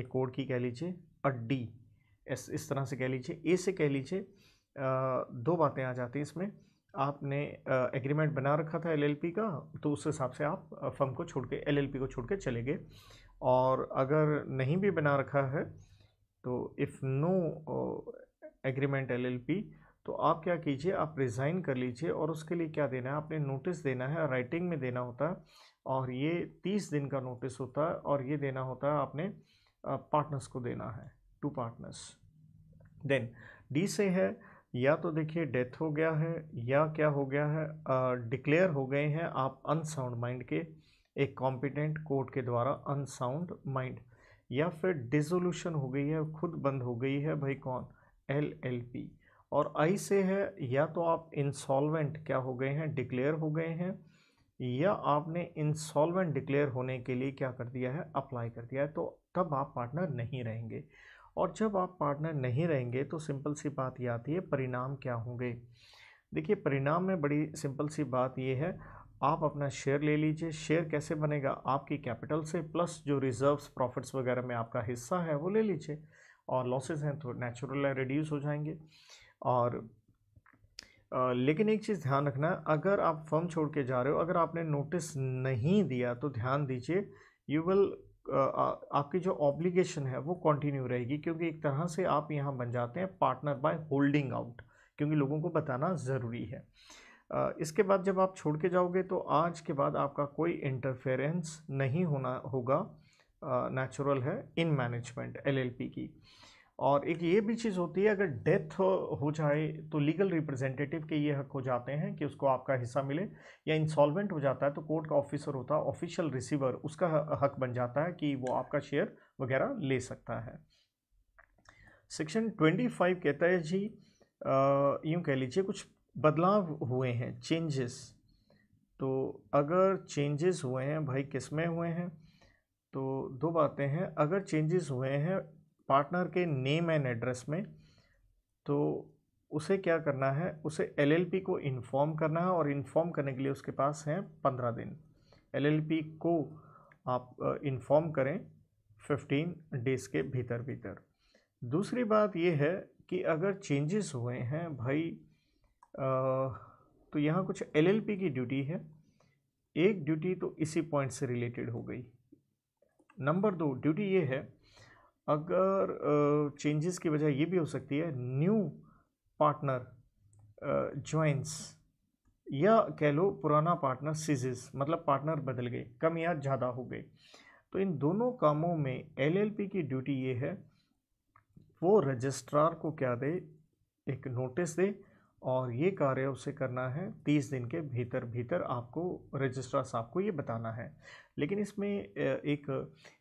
[SPEAKER 1] एक कोड की कह लीजिए अड्डी इस इस तरह से कह लीजिए ए से कह लीजिए दो बातें आ जाती हैं इसमें आपने एग्रीमेंट बना रखा था एलएलपी का तो उस हिसाब से आप फर्म को छोड़ के एल को छोड़ के चले गए और अगर नहीं भी बना रखा है तो इफ़ नो एग्रीमेंट एलएलपी तो आप क्या कीजिए आप रिज़ाइन कर लीजिए और उसके लिए क्या देना है आपने नोटिस देना है राइटिंग में देना होता है और ये तीस दिन का नोटिस होता है और ये देना होता है आपने पार्टनर्स को देना है टू पार्टनर्स देन डी से है या तो देखिए डेथ हो गया है या क्या हो गया है डिक्लेयर uh, हो गए हैं आप अनसाउंड माइंड के एक कॉम्पिटेंट कोर्ट के द्वारा अनसाउंड माइंड या फिर डिजोल्यूशन हो गई है खुद बंद हो गई है भाई कौन एल एल पी और आई से है या तो आप इंसॉल्वेंट क्या हो गए हैं डिक्लेयर हो गए हैं या आपने इंसॉल्वेंट डिक्लेयर होने के लिए क्या कर दिया है अप्लाई कर दिया है तो तब आप पार्टनर नहीं रहेंगे और जब आप पार्टनर नहीं रहेंगे तो सिंपल सी बात ये आती है परिणाम क्या होंगे देखिए परिणाम में बड़ी सिंपल सी बात ये है आप अपना शेयर ले लीजिए शेयर कैसे बनेगा आपकी कैपिटल से प्लस जो रिजर्व्स प्रॉफिट्स वगैरह में आपका हिस्सा है वो ले लीजिए और लॉसेस हैं तो नेचुरल है रिड्यूस हो जाएंगे और आ, लेकिन एक चीज़ ध्यान रखना अगर आप फर्म छोड़ के जा रहे हो अगर आपने नोटिस नहीं दिया तो ध्यान दीजिए यू विल आपकी जो ऑब्लिगेशन है वो कंटिन्यू रहेगी क्योंकि एक तरह से आप यहाँ बन जाते हैं पार्टनर बाय होल्डिंग आउट क्योंकि लोगों को बताना ज़रूरी है इसके बाद जब आप छोड़ के जाओगे तो आज के बाद आपका कोई इंटरफेरेंस नहीं होना होगा नेचुरल है इन मैनेजमेंट एलएलपी की और एक ये भी चीज़ होती है अगर डेथ हो जाए तो लीगल रिप्रेजेंटेटिव के ये हक हो जाते हैं कि उसको आपका हिस्सा मिले या इंसॉल्वेंट हो जाता है तो कोर्ट का ऑफिसर होता है ऑफिशियल रिसीवर उसका हक बन जाता है कि वो आपका शेयर वगैरह ले सकता है सेक्शन 25 कहता है जी यूँ कह लीजिए कुछ बदलाव हुए हैं चेंजेस तो अगर चेंजेस हुए हैं भाई किस में हुए हैं तो दो बातें हैं अगर चेंजेस हुए हैं पार्टनर के नेम एंड एड्रेस में तो उसे क्या करना है उसे एलएलपी को इन्फॉर्म करना है और इन्फॉर्म करने के लिए उसके पास हैं पंद्रह दिन एलएलपी को आप इन्फॉर्म करें फिफ्टीन डेज़ के भीतर भीतर दूसरी बात ये है कि अगर चेंजेस हुए हैं भाई आ, तो यहाँ कुछ एलएलपी की ड्यूटी है एक ड्यूटी तो इसी पॉइंट से रिलेटेड हो गई नंबर दो ड्यूटी ये है अगर चेंजेस की वजह ये भी हो सकती है न्यू पार्टनर ज्वाइंस या कह लो पुराना पार्टनर सीजेस मतलब पार्टनर बदल गए कम या ज़्यादा हो गए तो इन दोनों कामों में एलएलपी की ड्यूटी ये है वो रजिस्ट्रार को क्या दे एक नोटिस दे और ये कार्य उसे करना है तीस दिन के भीतर भीतर आपको रजिस्ट्रार साहब को ये बताना है लेकिन इसमें एक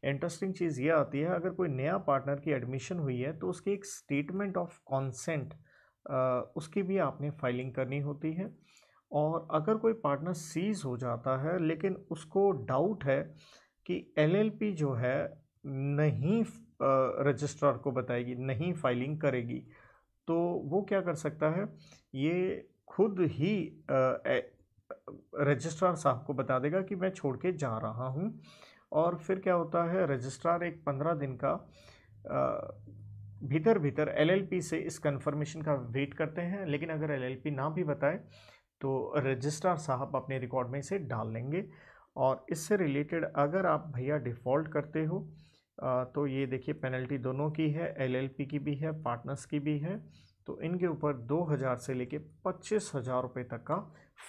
[SPEAKER 1] इंटरेस्टिंग चीज़ ये आती है अगर कोई नया पार्टनर की एडमिशन हुई है तो उसकी एक स्टेटमेंट ऑफ कॉन्सेंट उसकी भी आपने फाइलिंग करनी होती है और अगर कोई पार्टनर सीज हो जाता है लेकिन उसको डाउट है कि एलएलपी जो है नहीं रजिस्ट्रार को बताएगी नहीं फाइलिंग करेगी तो वो क्या कर सकता है ये खुद ही रजिस्ट्रार साहब को बता देगा कि मैं छोड़ के जा रहा हूँ और फिर क्या होता है रजिस्ट्रार एक पंद्रह दिन का भीतर भीतर एलएलपी से इस कंफर्मेशन का वेट करते हैं लेकिन अगर एलएलपी ना भी बताए तो रजिस्ट्रार साहब अपने रिकॉर्ड में इसे डाल लेंगे और इससे रिलेटेड अगर आप भैया डिफ़ॉल्ट करते हो तो ये देखिए पेनल्टी दोनों की है एलएलपी की भी है पार्टनर्स की भी है तो इनके ऊपर दो हज़ार से लेके पच्चीस हज़ार रुपये तक का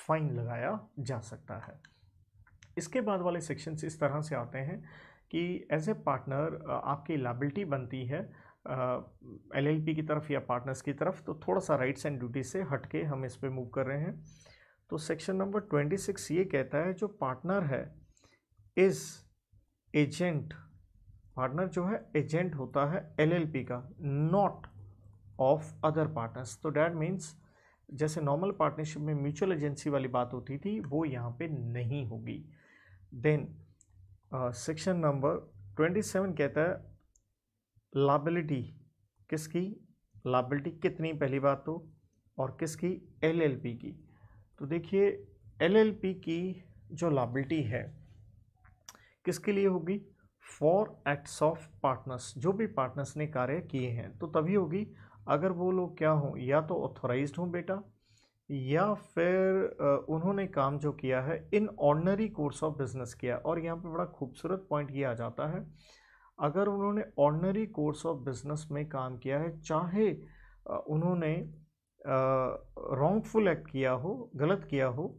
[SPEAKER 1] फ़ाइन लगाया जा सकता है इसके बाद वाले सेक्शंस इस तरह से आते हैं कि एज ए पार्टनर आपकी लाइबिलिटी बनती है एलएलपी की तरफ या पार्टनर्स की तरफ तो थोड़ा सा राइट्स एंड ड्यूटी से हट के हम इस पर मूव कर रहे हैं तो सेक्शन नंबर ट्वेंटी सिक्स ये कहता है जो पार्टनर है इज़ एजेंट पार्टनर जो है एजेंट होता है एलएलपी का नॉट ऑफ अदर पार्टनर्स तो डैट मीन्स जैसे नॉर्मल पार्टनरशिप में म्यूचुअल एजेंसी वाली बात होती थी वो यहाँ पे नहीं होगी then section number twenty seven कहता है लाबिलिटी किसकी लाबिलिटी कितनी पहली बात तो और किसकी एलएलपी की तो देखिए एलएलपी की जो लाबिलिटी है किसके लिए होगी फॉर एक्ट्स ऑफ पार्टनर्स जो भी पार्टनर्स ने कार्य किए हैं तो तभी होगी अगर वो लोग क्या हों या तो ऑथोराइज हों बेटा या फिर उन्होंने काम जो किया है in ordinary course of business किया और यहाँ पे बड़ा खूबसूरत पॉइंट ये आ जाता है अगर उन्होंने ऑर्डनरी कोर्स ऑफ बिजनेस में काम किया है चाहे उन्होंने रॉन्गफुल एक्ट किया हो गलत किया हो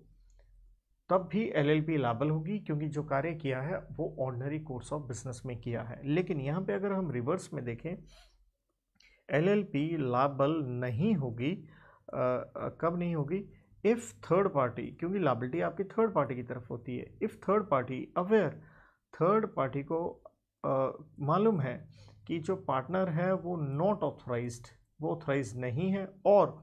[SPEAKER 1] तब भी पी लाबल होगी क्योंकि जो कार्य किया है वो ऑर्डनरी कोर्स ऑफ बिजनेस में किया है लेकिन यहाँ पे अगर हम रिवर्स में देखें पी लाबल नहीं होगी कब नहीं होगी इफ़ थर्ड पार्टी क्योंकि लाबलिटी आपकी थर्ड पार्टी की तरफ होती है if third party aware third party को मालूम है कि जो पार्टनर है वो नॉट ऑथोराइज वो ऑथोराइज नहीं है और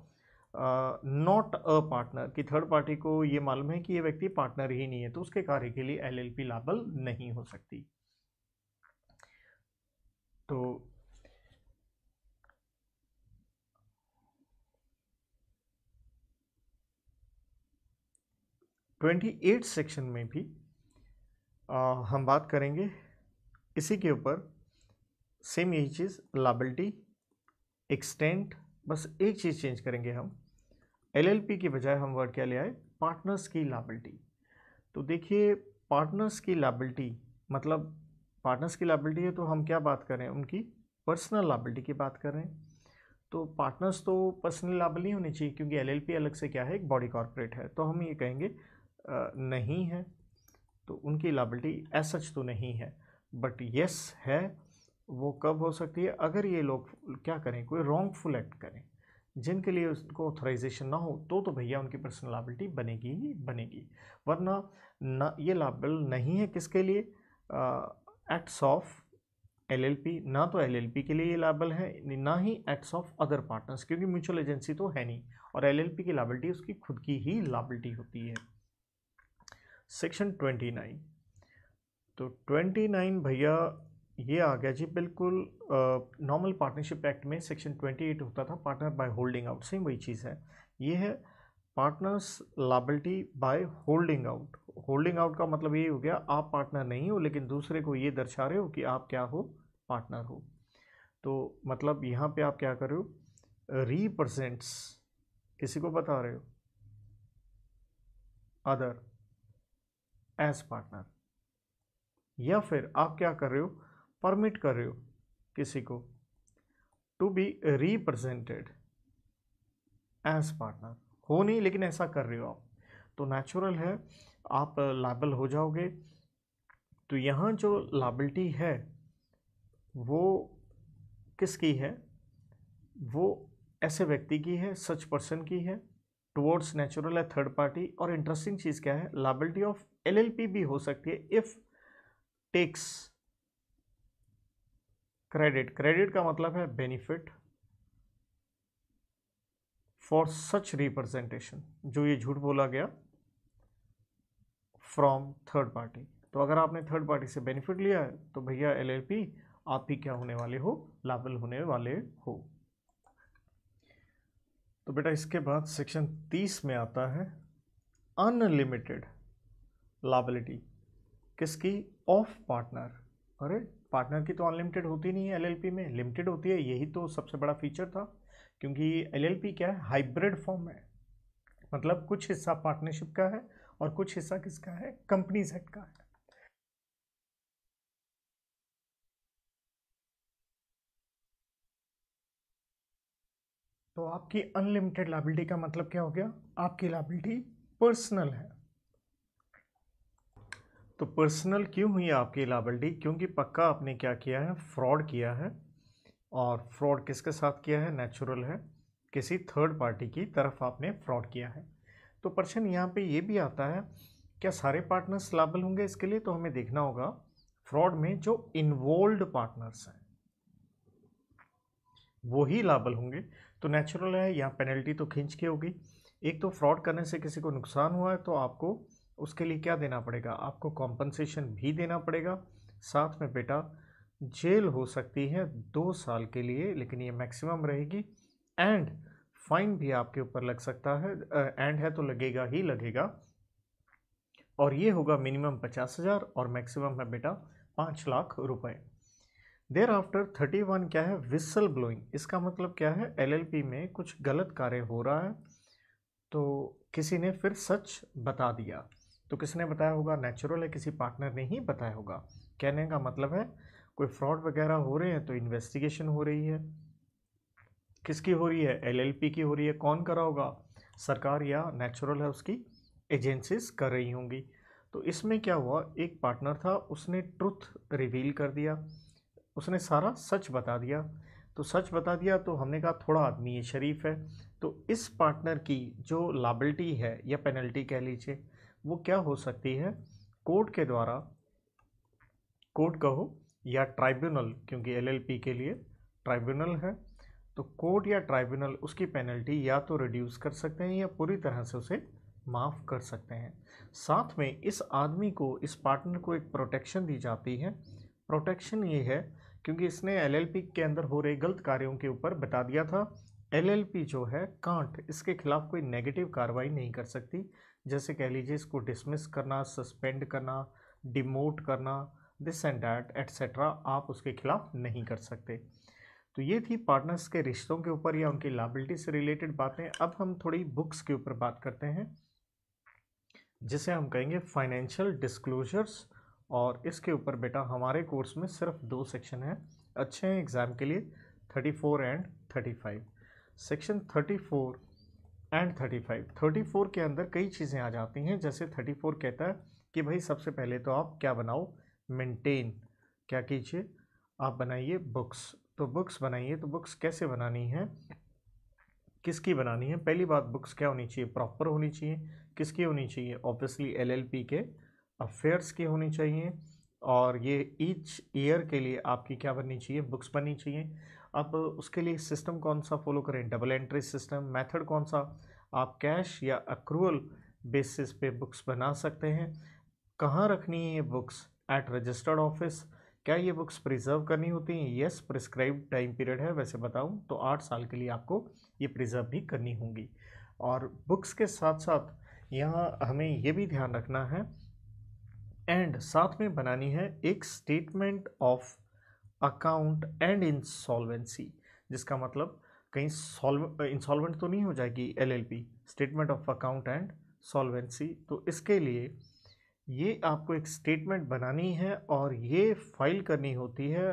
[SPEAKER 1] नॉट अ पार्टनर कि थर्ड पार्टी को ये मालूम है कि ये व्यक्ति पार्टनर ही नहीं है तो उसके कार्य के लिए पी लाबल नहीं हो सकती तो ट्वेंटी एट सेक्शन में भी आ, हम बात करेंगे इसी के ऊपर सेम यही चीज़ लाबिलिटी एक्सटेंट बस एक चीज़ चेंज करेंगे हम एलएलपी की बजाय हम वर्ड क्या ले आए पार्टनर्स की लाबिलिटी तो देखिए पार्टनर्स की लाबिलिटी मतलब पार्टनर्स की लाबिलिटी है तो हम क्या बात करें उनकी पर्सनल लाबिलिटी की बात कर रहे हैं तो पार्टनर्स तो पर्सनल लाबल नहीं होनी चाहिए क्योंकि एलएलपी अलग से क्या है एक बॉडी कॉरपोरेट है तो हम ये कहेंगे आ, नहीं है तो उनकी लाबिलिटी एज सच तो नहीं है बट यस है वो कब हो सकती है अगर ये लोग क्या करें कोई रॉन्गफुल एक्ट करें जिनके लिए उसको ऑथोराइजेशन ना हो तो तो भैया उनकी पर्सनल लाइबिलिटी बनेगी ही बनेगी वरना ना ये लाइबल नहीं है किसके लिए एक्ट्स ऑफ एलएलपी ना तो एलएलपी के लिए ये लाइबल है ना ही एक्ट्स ऑफ अदर पार्टनर्स क्योंकि म्यूचुअल एजेंसी तो है नहीं और एलएलपी की लाइबिलिटी उसकी खुद की ही लाइबिलिटी होती है सेक्शन ट्वेंटी नाइन तो ट्वेंटी नाइन भैया ये आ गया जी बिल्कुल नॉर्मल पार्टनरशिप एक्ट में सेक्शन 28 होता था partner by holding out same वही चीज़ है ये है partners liability by holding out holding out का मतलब ये हो गया आप पार्टनर नहीं हो लेकिन दूसरे को ये दर्शा रहे हो कि आप क्या हो पार्टनर हो तो मतलब यहाँ पे आप क्या कर रहे हो रिप्रजेंट्स किसी को बता रहे हो अदर एज पार्टनर या फिर आप क्या कर रहे हो परमिट कर रहे हो किसी को to be represented as partner हो नहीं लेकिन ऐसा कर रहे हो आप तो नेचुरल है आप लाइबल हो जाओगे तो यहाँ जो लाइबिलिटी है वो किसकी है वो ऐसे व्यक्ति की है सच पर्सन की है टुवर्ड्स नेचुरल है थर्ड पार्टी और इंटरेस्टिंग चीज़ क्या है लाइबिलिटी ऑफ एलएलपी भी हो सकती है इफ़ टेक्स क्रेडिट क्रेडिट का मतलब है बेनिफिट फॉर सच रिप्रेजेंटेशन जो ये झूठ बोला गया फ्रॉम थर्ड पार्टी तो अगर आपने थर्ड पार्टी से बेनिफिट लिया है तो भैया एल आप ही क्या होने वाले हो लाबल होने वाले हो तो बेटा इसके बाद सेक्शन तीस में आता है अनलिमिटेड लाबिलिटी किसकी ऑफ पार्टनर अरे पार्टनर की तो अनलिमिटेड होती नहीं है एलएलपी में लिमिटेड होती है यही तो सबसे बड़ा फीचर था क्योंकि एलएलपी क्या है हाइब्रिड फॉर्म है मतलब कुछ हिस्सा पार्टनरशिप का है और कुछ हिस्सा किसका है कंपनी सेट का है तो आपकी अनलिमिटेड लाइबिलिटी का मतलब क्या हो गया आपकी लाइबिलिटी पर्सनल है तो पर्सनल क्यों हुई आपकी लाबल्टी क्योंकि पक्का आपने क्या किया है फ्रॉड किया है और फ्रॉड किसके साथ किया है नेचुरल है किसी थर्ड पार्टी की तरफ आपने फ्रॉड किया है तो प्रश्न यहाँ पे ये भी आता है क्या सारे पार्टनर्स लाबल होंगे इसके लिए तो हमें देखना होगा फ्रॉड में जो इन्वॉल्व पार्टनर्स हैं वो ही लाबल होंगे तो नेचुरल है यहाँ पेनल्टी तो खींच के होगी एक तो फ्रॉड करने से किसी को नुकसान हुआ है तो आपको उसके लिए क्या देना पड़ेगा आपको कॉम्पनसेशन भी देना पड़ेगा साथ में बेटा जेल हो सकती है दो साल के लिए लेकिन ये मैक्सिमम रहेगी एंड फाइन भी आपके ऊपर लग सकता है एंड है तो लगेगा ही लगेगा और ये होगा मिनिमम पचास हज़ार और मैक्सिमम है बेटा पाँच लाख रुपए देर आफ्टर थर्टी वन क्या है विसल ब्लोइंग इसका मतलब क्या है एलएलपी में कुछ गलत कार्य हो रहा है तो किसी ने फिर सच बता दिया तो किसने बताया होगा नेचुरल है किसी पार्टनर ने ही बताया होगा कहने का मतलब है कोई फ्रॉड वगैरह हो रहे हैं तो इन्वेस्टिगेशन हो रही है किसकी हो रही है एलएलपी की हो रही है कौन करा होगा सरकार या नेचुरल है उसकी एजेंसीज कर रही होंगी तो इसमें क्या हुआ एक पार्टनर था उसने ट्रुथ रिवील कर दिया उसने सारा सच बता दिया तो सच बता दिया तो हमने कहा थोड़ा आदमी ये शरीफ है तो इस पार्टनर की जो लाबलिटी है या पेनल्टी कह लीजिए वो क्या हो सकती है कोर्ट के द्वारा कोर्ट कहो या ट्राइब्यूनल क्योंकि एलएलपी के लिए ट्राइब्यूनल है तो कोर्ट या ट्राइब्यूनल उसकी पेनल्टी या तो रिड्यूस कर सकते हैं या पूरी तरह से उसे माफ़ कर सकते हैं साथ में इस आदमी को इस पार्टनर को एक प्रोटेक्शन दी जाती है प्रोटेक्शन ये है क्योंकि इसने एलएलपी के अंदर हो रहे गलत कार्यों के ऊपर बता दिया था एलएलपी जो है कांट इसके खिलाफ कोई नेगेटिव कार्रवाई नहीं कर सकती जैसे कह लीजिए इसको डिसमिस करना सस्पेंड करना डिमोट करना दिस एंड डैट एट्सेट्रा आप उसके खिलाफ नहीं कर सकते तो ये थी पार्टनर्स के रिश्तों के ऊपर या उनकी लाइबिलिटी से रिलेटेड बातें अब हम थोड़ी बुक्स के ऊपर बात करते हैं जिसे हम कहेंगे फाइनेंशियल डिस्क्लोजर्स और इसके ऊपर बेटा हमारे कोर्स में सिर्फ दो सेक्शन हैं अच्छे हैं एग्ज़ाम के लिए thirty four and thirty five section thirty four and thirty five thirty four के अंदर कई चीज़ें आ जाती हैं जैसे थर्टी फोर कहता है कि भाई सबसे पहले तो आप क्या बनाओ मेंटेन क्या कीजिए आप बनाइए बुक्स तो बुक्स बनाइए तो बुक्स कैसे बनानी है किसकी बनानी है पहली बात बुक्स क्या होनी चाहिए प्रॉपर होनी चाहिए किसकी होनी चाहिए ऑब्वियसली एलएलपी के अफेयर्स की होनी चाहिए और ये ईच ईयर के लिए आपकी क्या बननी चाहिए बुक्स बननी चाहिए अब उसके लिए सिस्टम कौन सा फॉलो करें डबल एंट्री सिस्टम मेथड कौन सा आप कैश या अक्रूअल बेसिस पे बुक्स बना सकते हैं कहाँ रखनी है ये बुक्स एट रजिस्टर्ड ऑफिस क्या ये बुक्स प्रिजर्व करनी होती हैं येस प्रिस्क्राइब टाइम पीरियड है वैसे बताऊँ तो आठ साल के लिए आपको ये प्रिजर्व भी करनी होंगी और बुक्स के साथ साथ यहाँ हमें ये भी ध्यान रखना है एंड साथ में बनानी है एक statement of account and insolvency जिसका मतलब कहीं सॉल्व इंसॉल्वेंट तो नहीं हो जाएगी LLP statement of account and solvency तो इसके लिए ये आपको एक स्टेटमेंट बनानी है और ये फाइल करनी होती है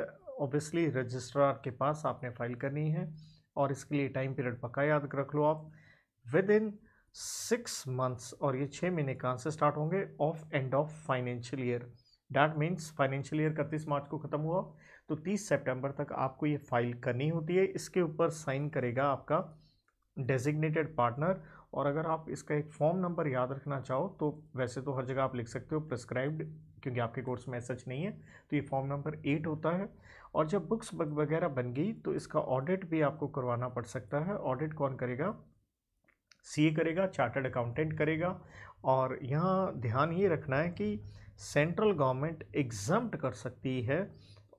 [SPEAKER 1] ऑब्वियसली रजिस्ट्रार के पास आपने फाइल करनी है और इसके लिए टाइम पीरियड पक्का याद रख लो आप विद इन सिक्स मंथ्स और ये छः महीने कहाँ से स्टार्ट होंगे of end of financial year that means financial year इकतीस मार्च को ख़त्म हुआ तो 30 सितंबर तक आपको ये फाइल करनी होती है इसके ऊपर साइन करेगा आपका डेजिग्नेटेड पार्टनर और अगर आप इसका एक फॉर्म नंबर याद रखना चाहो तो वैसे तो हर जगह आप लिख सकते हो प्रिस्क्राइब्ड क्योंकि आपके कोर्स में सच नहीं है तो ये फॉर्म नंबर एट होता है और जब बुक्स वगैरह बन गई तो इसका ऑडिट भी आपको करवाना पड़ सकता है ऑडिट कौन करेगा सीए करेगा चार्टर्ड अकाउंटेंट करेगा और यहाँ ध्यान ये रखना है कि सेंट्रल गवर्नमेंट एग्जम्प्ट कर सकती है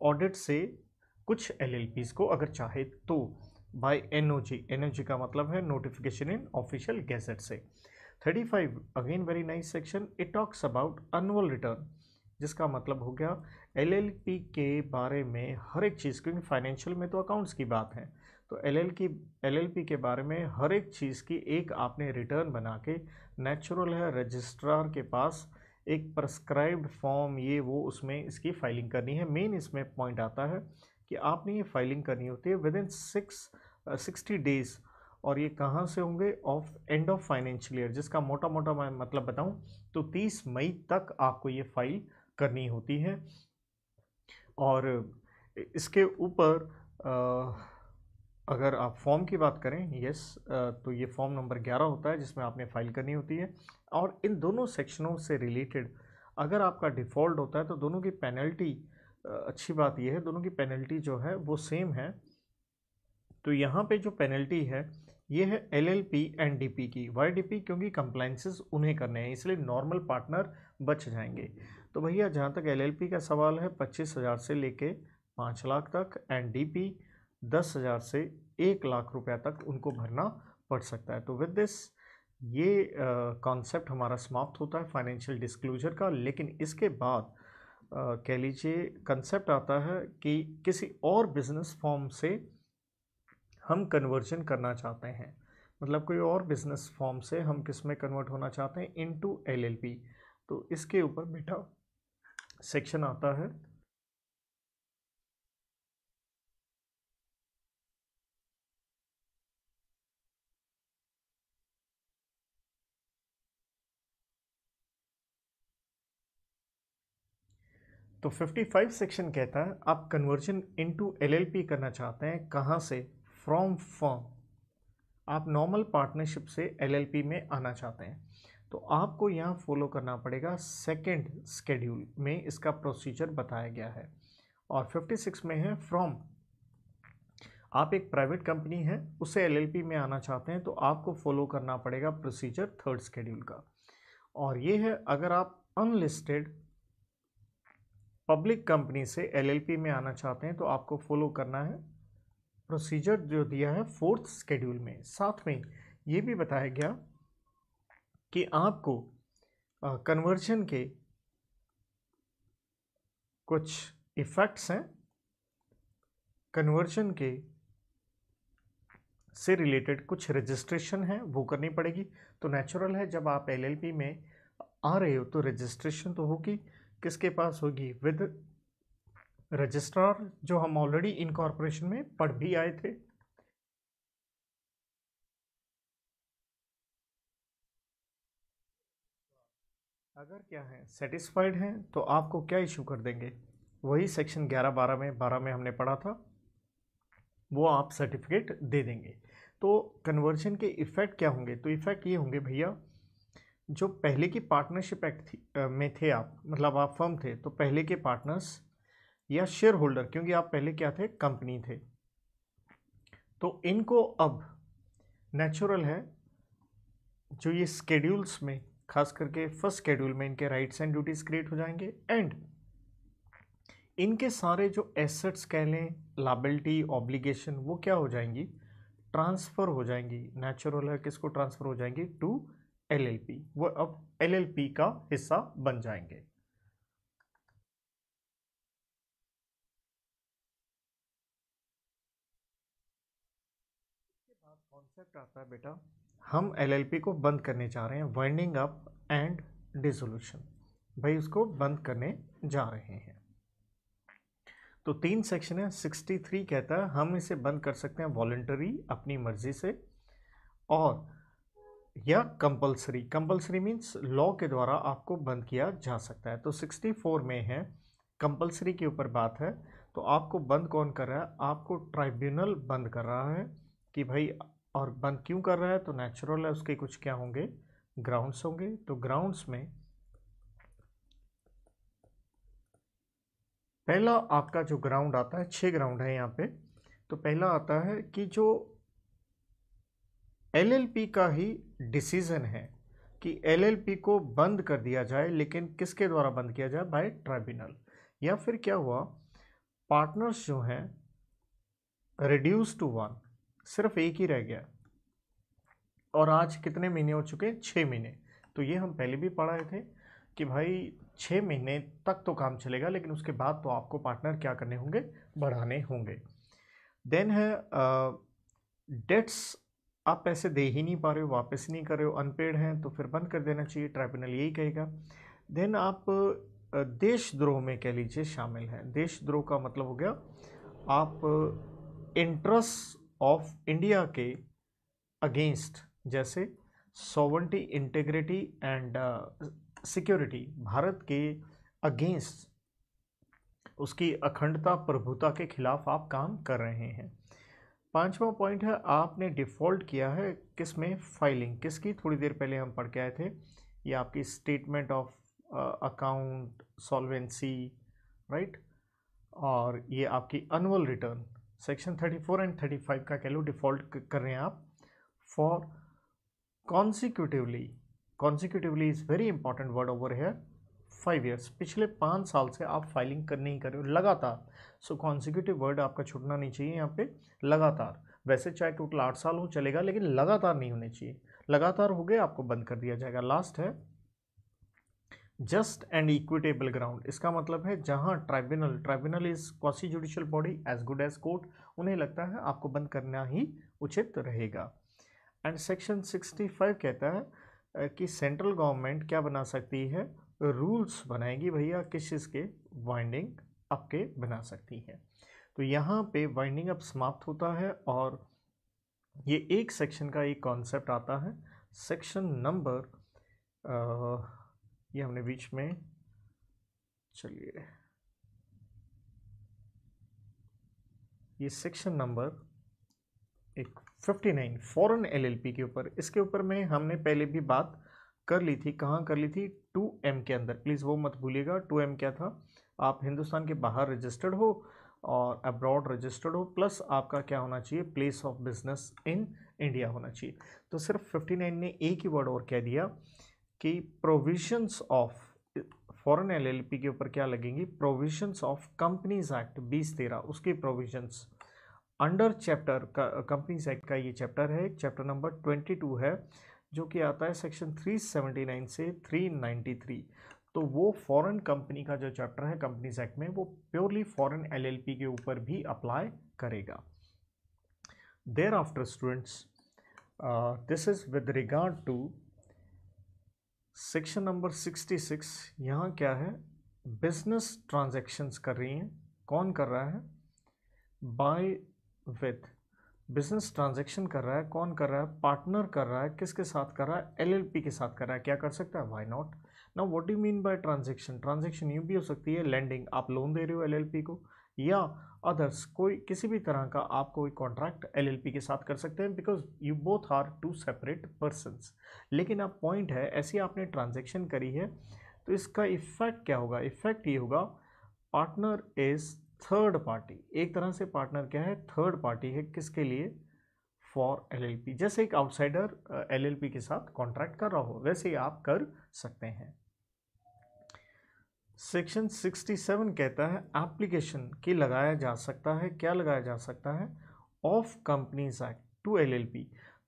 [SPEAKER 1] ऑडिट से कुछ एल को अगर चाहे तो by N O G N O G का मतलब है नोटिफिकेशन इन ऑफिशियल गैजेट से thirty five again very nice section it talks about annual return जिसका मतलब हो गया एल के बारे में हर एक चीज़ क्योंकि फाइनेंशियल में तो अकाउंट्स की बात है तो एल एल की एल के बारे में हर एक चीज़ की एक आपने रिटर्न बना के नेचुरल है रजिस्ट्रार के पास एक प्रस्क्राइब्ड फॉर्म ये वो उसमें इसकी फाइलिंग करनी है मेन इसमें पॉइंट आता है कि आपने ये फाइलिंग करनी होती है within six sixty days और ये कहाँ से होंगे of end of financial year जिसका मोटा मोटा मैं मतलब बताऊँ तो तीस मई तक आपको ये फाइल करनी होती है और इसके ऊपर uh, अगर आप फॉर्म की बात करें यस uh, तो ये फॉर्म नंबर ग्यारह होता है जिसमें आपने फाइल करनी होती है और इन दोनों सेक्शनों से रिलेटेड अगर आपका डिफ़ॉल्ट होता है तो दोनों की पेनल्टी अच्छी बात यह है दोनों की पेनल्टी जो है वो सेम है तो यहाँ पे जो पेनल्टी है ये है L L P and D P की वाई डी पी क्योंकि कंप्लाइंसेस उन्हें करने हैं इसलिए नॉर्मल पार्टनर बच जाएंगे तो भैया जहाँ तक एल एल पी का सवाल है पच्चीस हज़ार से लेके पाँच लाख तक एंड डी पी दस हज़ार से एक लाख रुपया तक उनको भरना पड़ सकता है तो विद दिस ये कॉन्सेप्ट हमारा समाप्त होता है फाइनेंशियल डिस्क्लोजर का लेकिन इसके बाद कह लीजिए कंसेप्ट आता है कि किसी और बिजनेस फॉर्म से हम कन्वर्जन करना चाहते हैं मतलब कोई और बिजनेस फॉर्म से हम किस में कन्वर्ट होना चाहते हैं इनटू एलएलपी तो इसके ऊपर बेटा सेक्शन आता है तो 55 सेक्शन कहता है आप कन्वर्जन इनटू एलएलपी करना चाहते हैं कहाँ से फ्रॉम फॉर्म आप नॉर्मल पार्टनरशिप से एलएलपी में आना चाहते हैं तो आपको यहाँ फॉलो करना पड़ेगा सेकेंड स्केड्यूल में इसका प्रोसीजर बताया गया है और 56 में है फ्रॉम आप एक प्राइवेट कंपनी है उसे एलएलपी में आना चाहते हैं तो आपको फॉलो करना पड़ेगा प्रोसीजर थर्ड स्केड्यूल का और ये है अगर आप अनलिस्टेड पब्लिक कंपनी से एलएलपी में आना चाहते हैं तो आपको फॉलो करना है प्रोसीजर जो दिया है फोर्थ स्केड्यूल में साथ में ये भी बताया गया कि आपको कन्वर्जन के कुछ इफ़ेक्ट्स हैं कन्वर्जन के से रिलेटेड कुछ रजिस्ट्रेशन है वो करनी पड़ेगी तो नेचुरल है जब आप एलएलपी में आ रहे हो तो रजिस्ट्रेशन तो होगी किसके पास होगी विद रजिस्ट्रार जो हम ऑलरेडी इनकॉर्पोरेशन में पढ़ भी आए थे अगर क्या है सेटिस्फाइड हैं तो आपको क्या इशू कर देंगे वही सेक्शन 11 12 में 12 में हमने पढ़ा था वो आप सर्टिफिकेट दे देंगे तो कन्वर्जन के इफ़ेक्ट क्या होंगे तो इफ़ेक्ट ये होंगे भैया जो पहले की पार्टनरशिप एक्ट थी में थे आप मतलब आप फर्म थे तो पहले के पार्टनर्स या शेयर होल्डर क्योंकि आप पहले क्या थे कंपनी थे तो इनको अब नेचुरल है जो ये स्केड्यूल्स में खास करके फर्स्ट स्केड्यूल में इनके राइट्स एंड ड्यूटीज़ क्रिएट हो जाएंगे एंड इनके सारे जो एसेट्स कह लें लाबिलिटी ऑब्लिगेशन वो क्या हो जाएंगी ट्रांसफ़र हो जाएंगी नेचुरल है किसको ट्रांसफ़र हो जाएंगी टू एलएलपी वो अब एलएलपी का हिस्सा बन जाएंगे कॉन्सेप्ट आता है बेटा हम एलएलपी को बंद करने जा रहे हैं वाइंडिंग अप एंड डिसोल्यूशन भाई उसको बंद करने जा रहे हैं तो तीन सेक्शन है सिक्सटी थ्री कहता है हम इसे बंद कर सकते हैं वॉलेंटरी अपनी मर्जी से और या कंपलसरी कंपलसरी मीन्स लॉ के द्वारा आपको बंद किया जा सकता है तो 64 में है कंपलसरी के ऊपर बात है तो आपको बंद कौन कर रहा है आपको ट्राइब्यूनल बंद कर रहा है कि भाई और बंद क्यों कर रहा है तो नेचुरल है उसके कुछ क्या होंगे ग्राउंड्स होंगे तो ग्राउंड्स में पहला आपका जो ग्राउंड आता है छः ग्राउंड है यहाँ पे तो पहला आता है कि जो एलएलपी का ही डिसीज़न है कि एलएलपी को बंद कर दिया जाए लेकिन किसके द्वारा बंद किया जाए बाय ट्राइब्यूनल या फिर क्या हुआ पार्टनर्स जो हैं रिड्यूस टू वन सिर्फ एक ही रह गया और आज कितने महीने हो चुके हैं छः महीने तो ये हम पहले भी पढ़ रहे थे कि भाई छः महीने तक तो काम चलेगा लेकिन उसके बाद तो आपको पार्टनर क्या करने होंगे बढ़ाने होंगे देन है डेट्स आप पैसे दे ही नहीं पा रहे हो वापस नहीं कर रहे हो अनपेड हैं तो फिर बंद कर देना चाहिए ट्राइब्यूनल यही कहेगा देन आप देशद्रोह में कह लीजिए शामिल हैं देशद्रोह का मतलब हो गया आप इंटरेस्ट ऑफ इंडिया के अगेंस्ट जैसे sovereignty integrity and security Bharat के अगेंस्ट उसकी अखंडता प्रभुता के खिलाफ आप काम कर रहे हैं पांचवा पॉइंट है आपने डिफ़ॉल्ट किया है किस में फाइलिंग किसकी थोड़ी देर पहले हम पढ़ के आए थे ये आपकी statement of account solvency right और ये आपकी annual return section thirty four and thirty five का कह लो डिफ़ॉल्ट कर रहे हैं आप for consecutively consecutively is very important word over here five years पिछले पाँच साल से आप फाइलिंग करने ही कर रहे हो लगातार सो कॉन्सिक्यूटिव वर्ड आपका छुटना नहीं चाहिए यहाँ पे लगातार वैसे चाहे टोटल आठ साल हो चलेगा लेकिन लगातार नहीं होने चाहिए लगातार हो गए आपको बंद कर दिया जाएगा लास्ट है जस्ट एंड इक्विटेबल ग्राउंड इसका मतलब है जहां tribunal tribunal is quasi judicial body as good as court उन्हें लगता है आपको बंद करना ही उचित रहेगा एंड सेक्शन फाइव कहता है कि सेंट्रल गवर्नमेंट क्या बना सकती है रूल्स बनाएगी भैया किस चीज़ के वाइंडिंग अप के बना सकती है तो यहाँ पे वाइंडिंग अप समाप्त होता है और ये एक सेक्शन का एक कॉन्सेप्ट आता है सेक्शन नंबर ये हमने बीच में चलिए ये सेक्शन नंबर एक 59 फॉरेन एलएलपी के ऊपर इसके ऊपर में हमने पहले भी बात कर ली थी कहाँ कर ली थी टू एम के अंदर प्लीज़ वो मत भूलिएगा टू एम क्या था आप हिंदुस्तान के बाहर रजिस्टर्ड हो और अब्रॉड रजिस्टर्ड हो प्लस आपका क्या होना चाहिए place of business in India होना चाहिए तो सिर्फ फिफ्टी नाइन ने एक ही वर्ड और कह दिया कि प्रोविजंस ऑफ फॉरेन एलएलपी के ऊपर क्या लगेंगी प्रोविजंस ऑफ कंपनीज एक्ट बीस तेरह उसके provisions under chapter companies act का ये चैप्टर है चैप्टर नंबर ट्वेंटी टू है जो कि आता है सेक्शन 379 से 393 तो वो फॉरेन कंपनी का जो चैप्टर है कंपनीज एक्ट में वो प्योरली फॉरेन एलएलपी के ऊपर भी अप्लाई करेगा thereafter students this is with regard to section number 66 यहाँ क्या है बिजनेस ट्रांजेक्शन्स कर रही हैं कौन कर रहा है बाय विथ बिजनेस ट्रांजेक्शन कर रहा है कौन कर रहा है पार्टनर कर रहा है किसके साथ कर रहा है एलएलपी के साथ कर रहा है क्या कर सकता है वाई नॉट ना what do mean by transaction transaction यूँ भी हो सकती है लैंडिंग आप लोन दे रहे हो एलएलपी को या अदर्स कोई किसी भी तरह का आप कोई कॉन्ट्रैक्ट एल के साथ कर सकते हैं because you both are two separate persons लेकिन अब पॉइंट है ऐसी आपने ट्रांजेक्शन करी है तो इसका इफ़ेक्ट क्या होगा इफ़ेक्ट ये होगा पार्टनर इज़ थर्ड पार्टी एक तरह से पार्टनर क्या है थर्ड पार्टी है किसके लिए फॉर एलएलपी जैसे एक आउटसाइडर एलएलपी के साथ कॉन्ट्रैक्ट कर रहा हो वैसे आप कर सकते हैं सेक्शन 67 कहता है एप्लीकेशन की लगाया जा सकता है क्या लगाया जा सकता है of companies act to LLP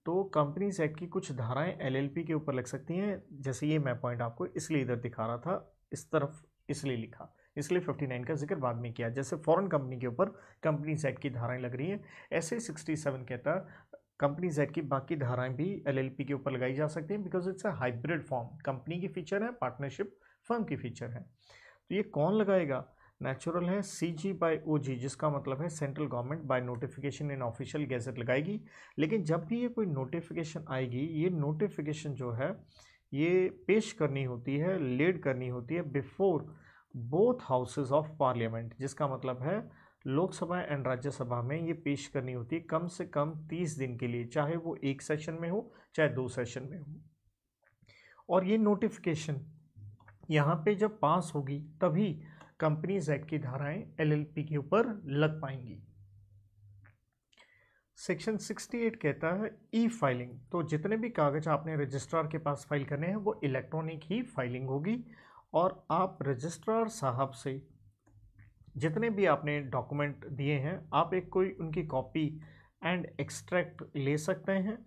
[SPEAKER 1] तो कंपनीज एक्ट की कुछ धाराएं एलएलपी के ऊपर लग सकती हैं जैसे ये मैं पॉइंट आपको इसलिए इधर दिखा रहा था इस तरफ इसलिए लिखा इसलिए 59 का जिक्र बाद में किया जैसे फॉरेन कंपनी के ऊपर कंपनी सेट की धाराएं लग रही हैं ऐसे 67 कहता कंपनी जेड की बाकी धाराएं भी एलएलपी के ऊपर लगाई जा सकती हैं because it's a hybrid form company की फीचर है पार्टनरशिप फर्म की फीचर है तो ये कौन लगाएगा नेचुरल है सी जी बाई ओ जी जिसका मतलब है central government by notification in official gazette लगाएगी लेकिन जब भी ये कोई नोटिफिकेशन आएगी ये नोटिफिकेशन जो है ये पेश करनी होती है लेड करनी होती है before both houses of parliament जिसका मतलब है लोकसभा एंड राज्यसभा में ये पेश करनी होती है कम से कम तीस दिन के लिए चाहे वो एक सेशन में हो चाहे दो सेशन में हो और ये नोटिफिकेशन यहाँ पे जब पास होगी तभी कंपनीज एक्ट की धाराएं एलएलपी के ऊपर लग पाएंगी सेक्शन 68 कहता है ई फाइलिंग तो जितने भी कागज आपने रजिस्ट्रार के पास फाइल करने हैं वो इलेक्ट्रॉनिक ही फाइलिंग होगी और आप रजिस्ट्रार साहब से जितने भी आपने डॉक्यूमेंट दिए हैं आप एक कोई उनकी कॉपी एंड एक्सट्रैक्ट ले सकते हैं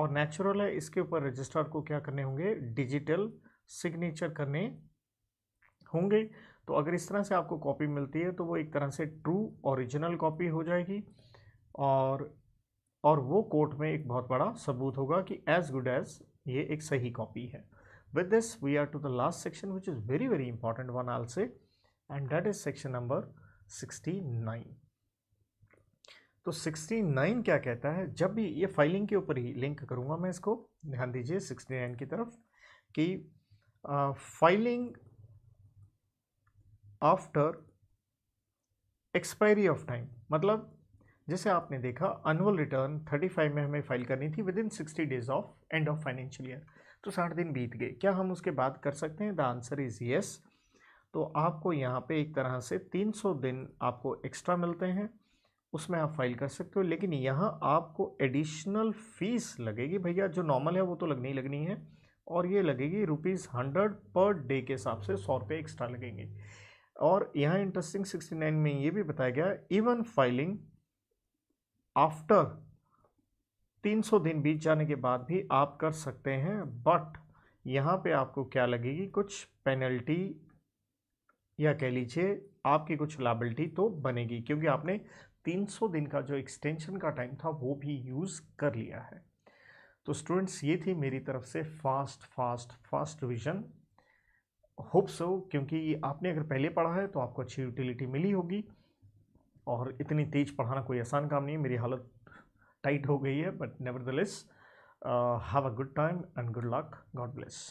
[SPEAKER 1] और नेचुरल है इसके ऊपर रजिस्ट्रार को क्या करने होंगे डिजिटल सिग्नेचर करने होंगे तो अगर इस तरह से आपको कॉपी मिलती है तो वो एक तरह से ट्रू ओरिजिनल कॉपी हो जाएगी और और वो कोर्ट में एक बहुत बड़ा सबूत होगा कि एज़ गुड एज़ ये एक सही कॉपी है With this, we are to the last section which is very very important one I'll say and that is section number 69. तो 69 क्या कहता है जब भी ये फाइलिंग के ऊपर ही लिंक करूँगा मैं इसको ध्यान दीजिए 69 की तरफ कि filing after expiry of time मतलब जैसे आपने देखा अनुअल रिटर्न 35 में हमें फाइल करनी थी within 60 days of end of financial year तो साठ दिन बीत गए क्या हम उसके बाद कर सकते हैं द आंसर इज़ येस तो आपको यहाँ पे एक तरह से 300 दिन आपको एक्स्ट्रा मिलते हैं उसमें आप फाइल कर सकते हो लेकिन यहाँ आपको एडिशनल फ़ीस लगेगी भैया जो नॉर्मल है वो तो लगनी लगनी है और ये लगेगी रुपीज़ हंड्रेड पर डे के हिसाब से सौ रुपये एक्स्ट्रा लगेंगे और यहाँ इंटरेस्टिंग सिक्सटी नाइन में ये भी बताया गया इवन फाइलिंग आफ्टर 300 दिन बीत जाने के बाद भी आप कर सकते हैं बट यहाँ पे आपको क्या लगेगी कुछ पेनल्टी या कह लीजिए आपकी कुछ लाइबिलिटी तो बनेगी क्योंकि आपने 300 दिन का जो एक्सटेंशन का टाइम था वो भी यूज़ कर लिया है तो स्टूडेंट्स ये थी मेरी तरफ से fast fast fast revision hope so क्योंकि आपने अगर पहले पढ़ा है तो आपको अच्छी यूटिलिटी मिली होगी और इतनी तेज़ पढ़ाना कोई आसान काम नहीं है मेरी हालत टाइट हो गई है but nevertheless have a good time and good luck god bless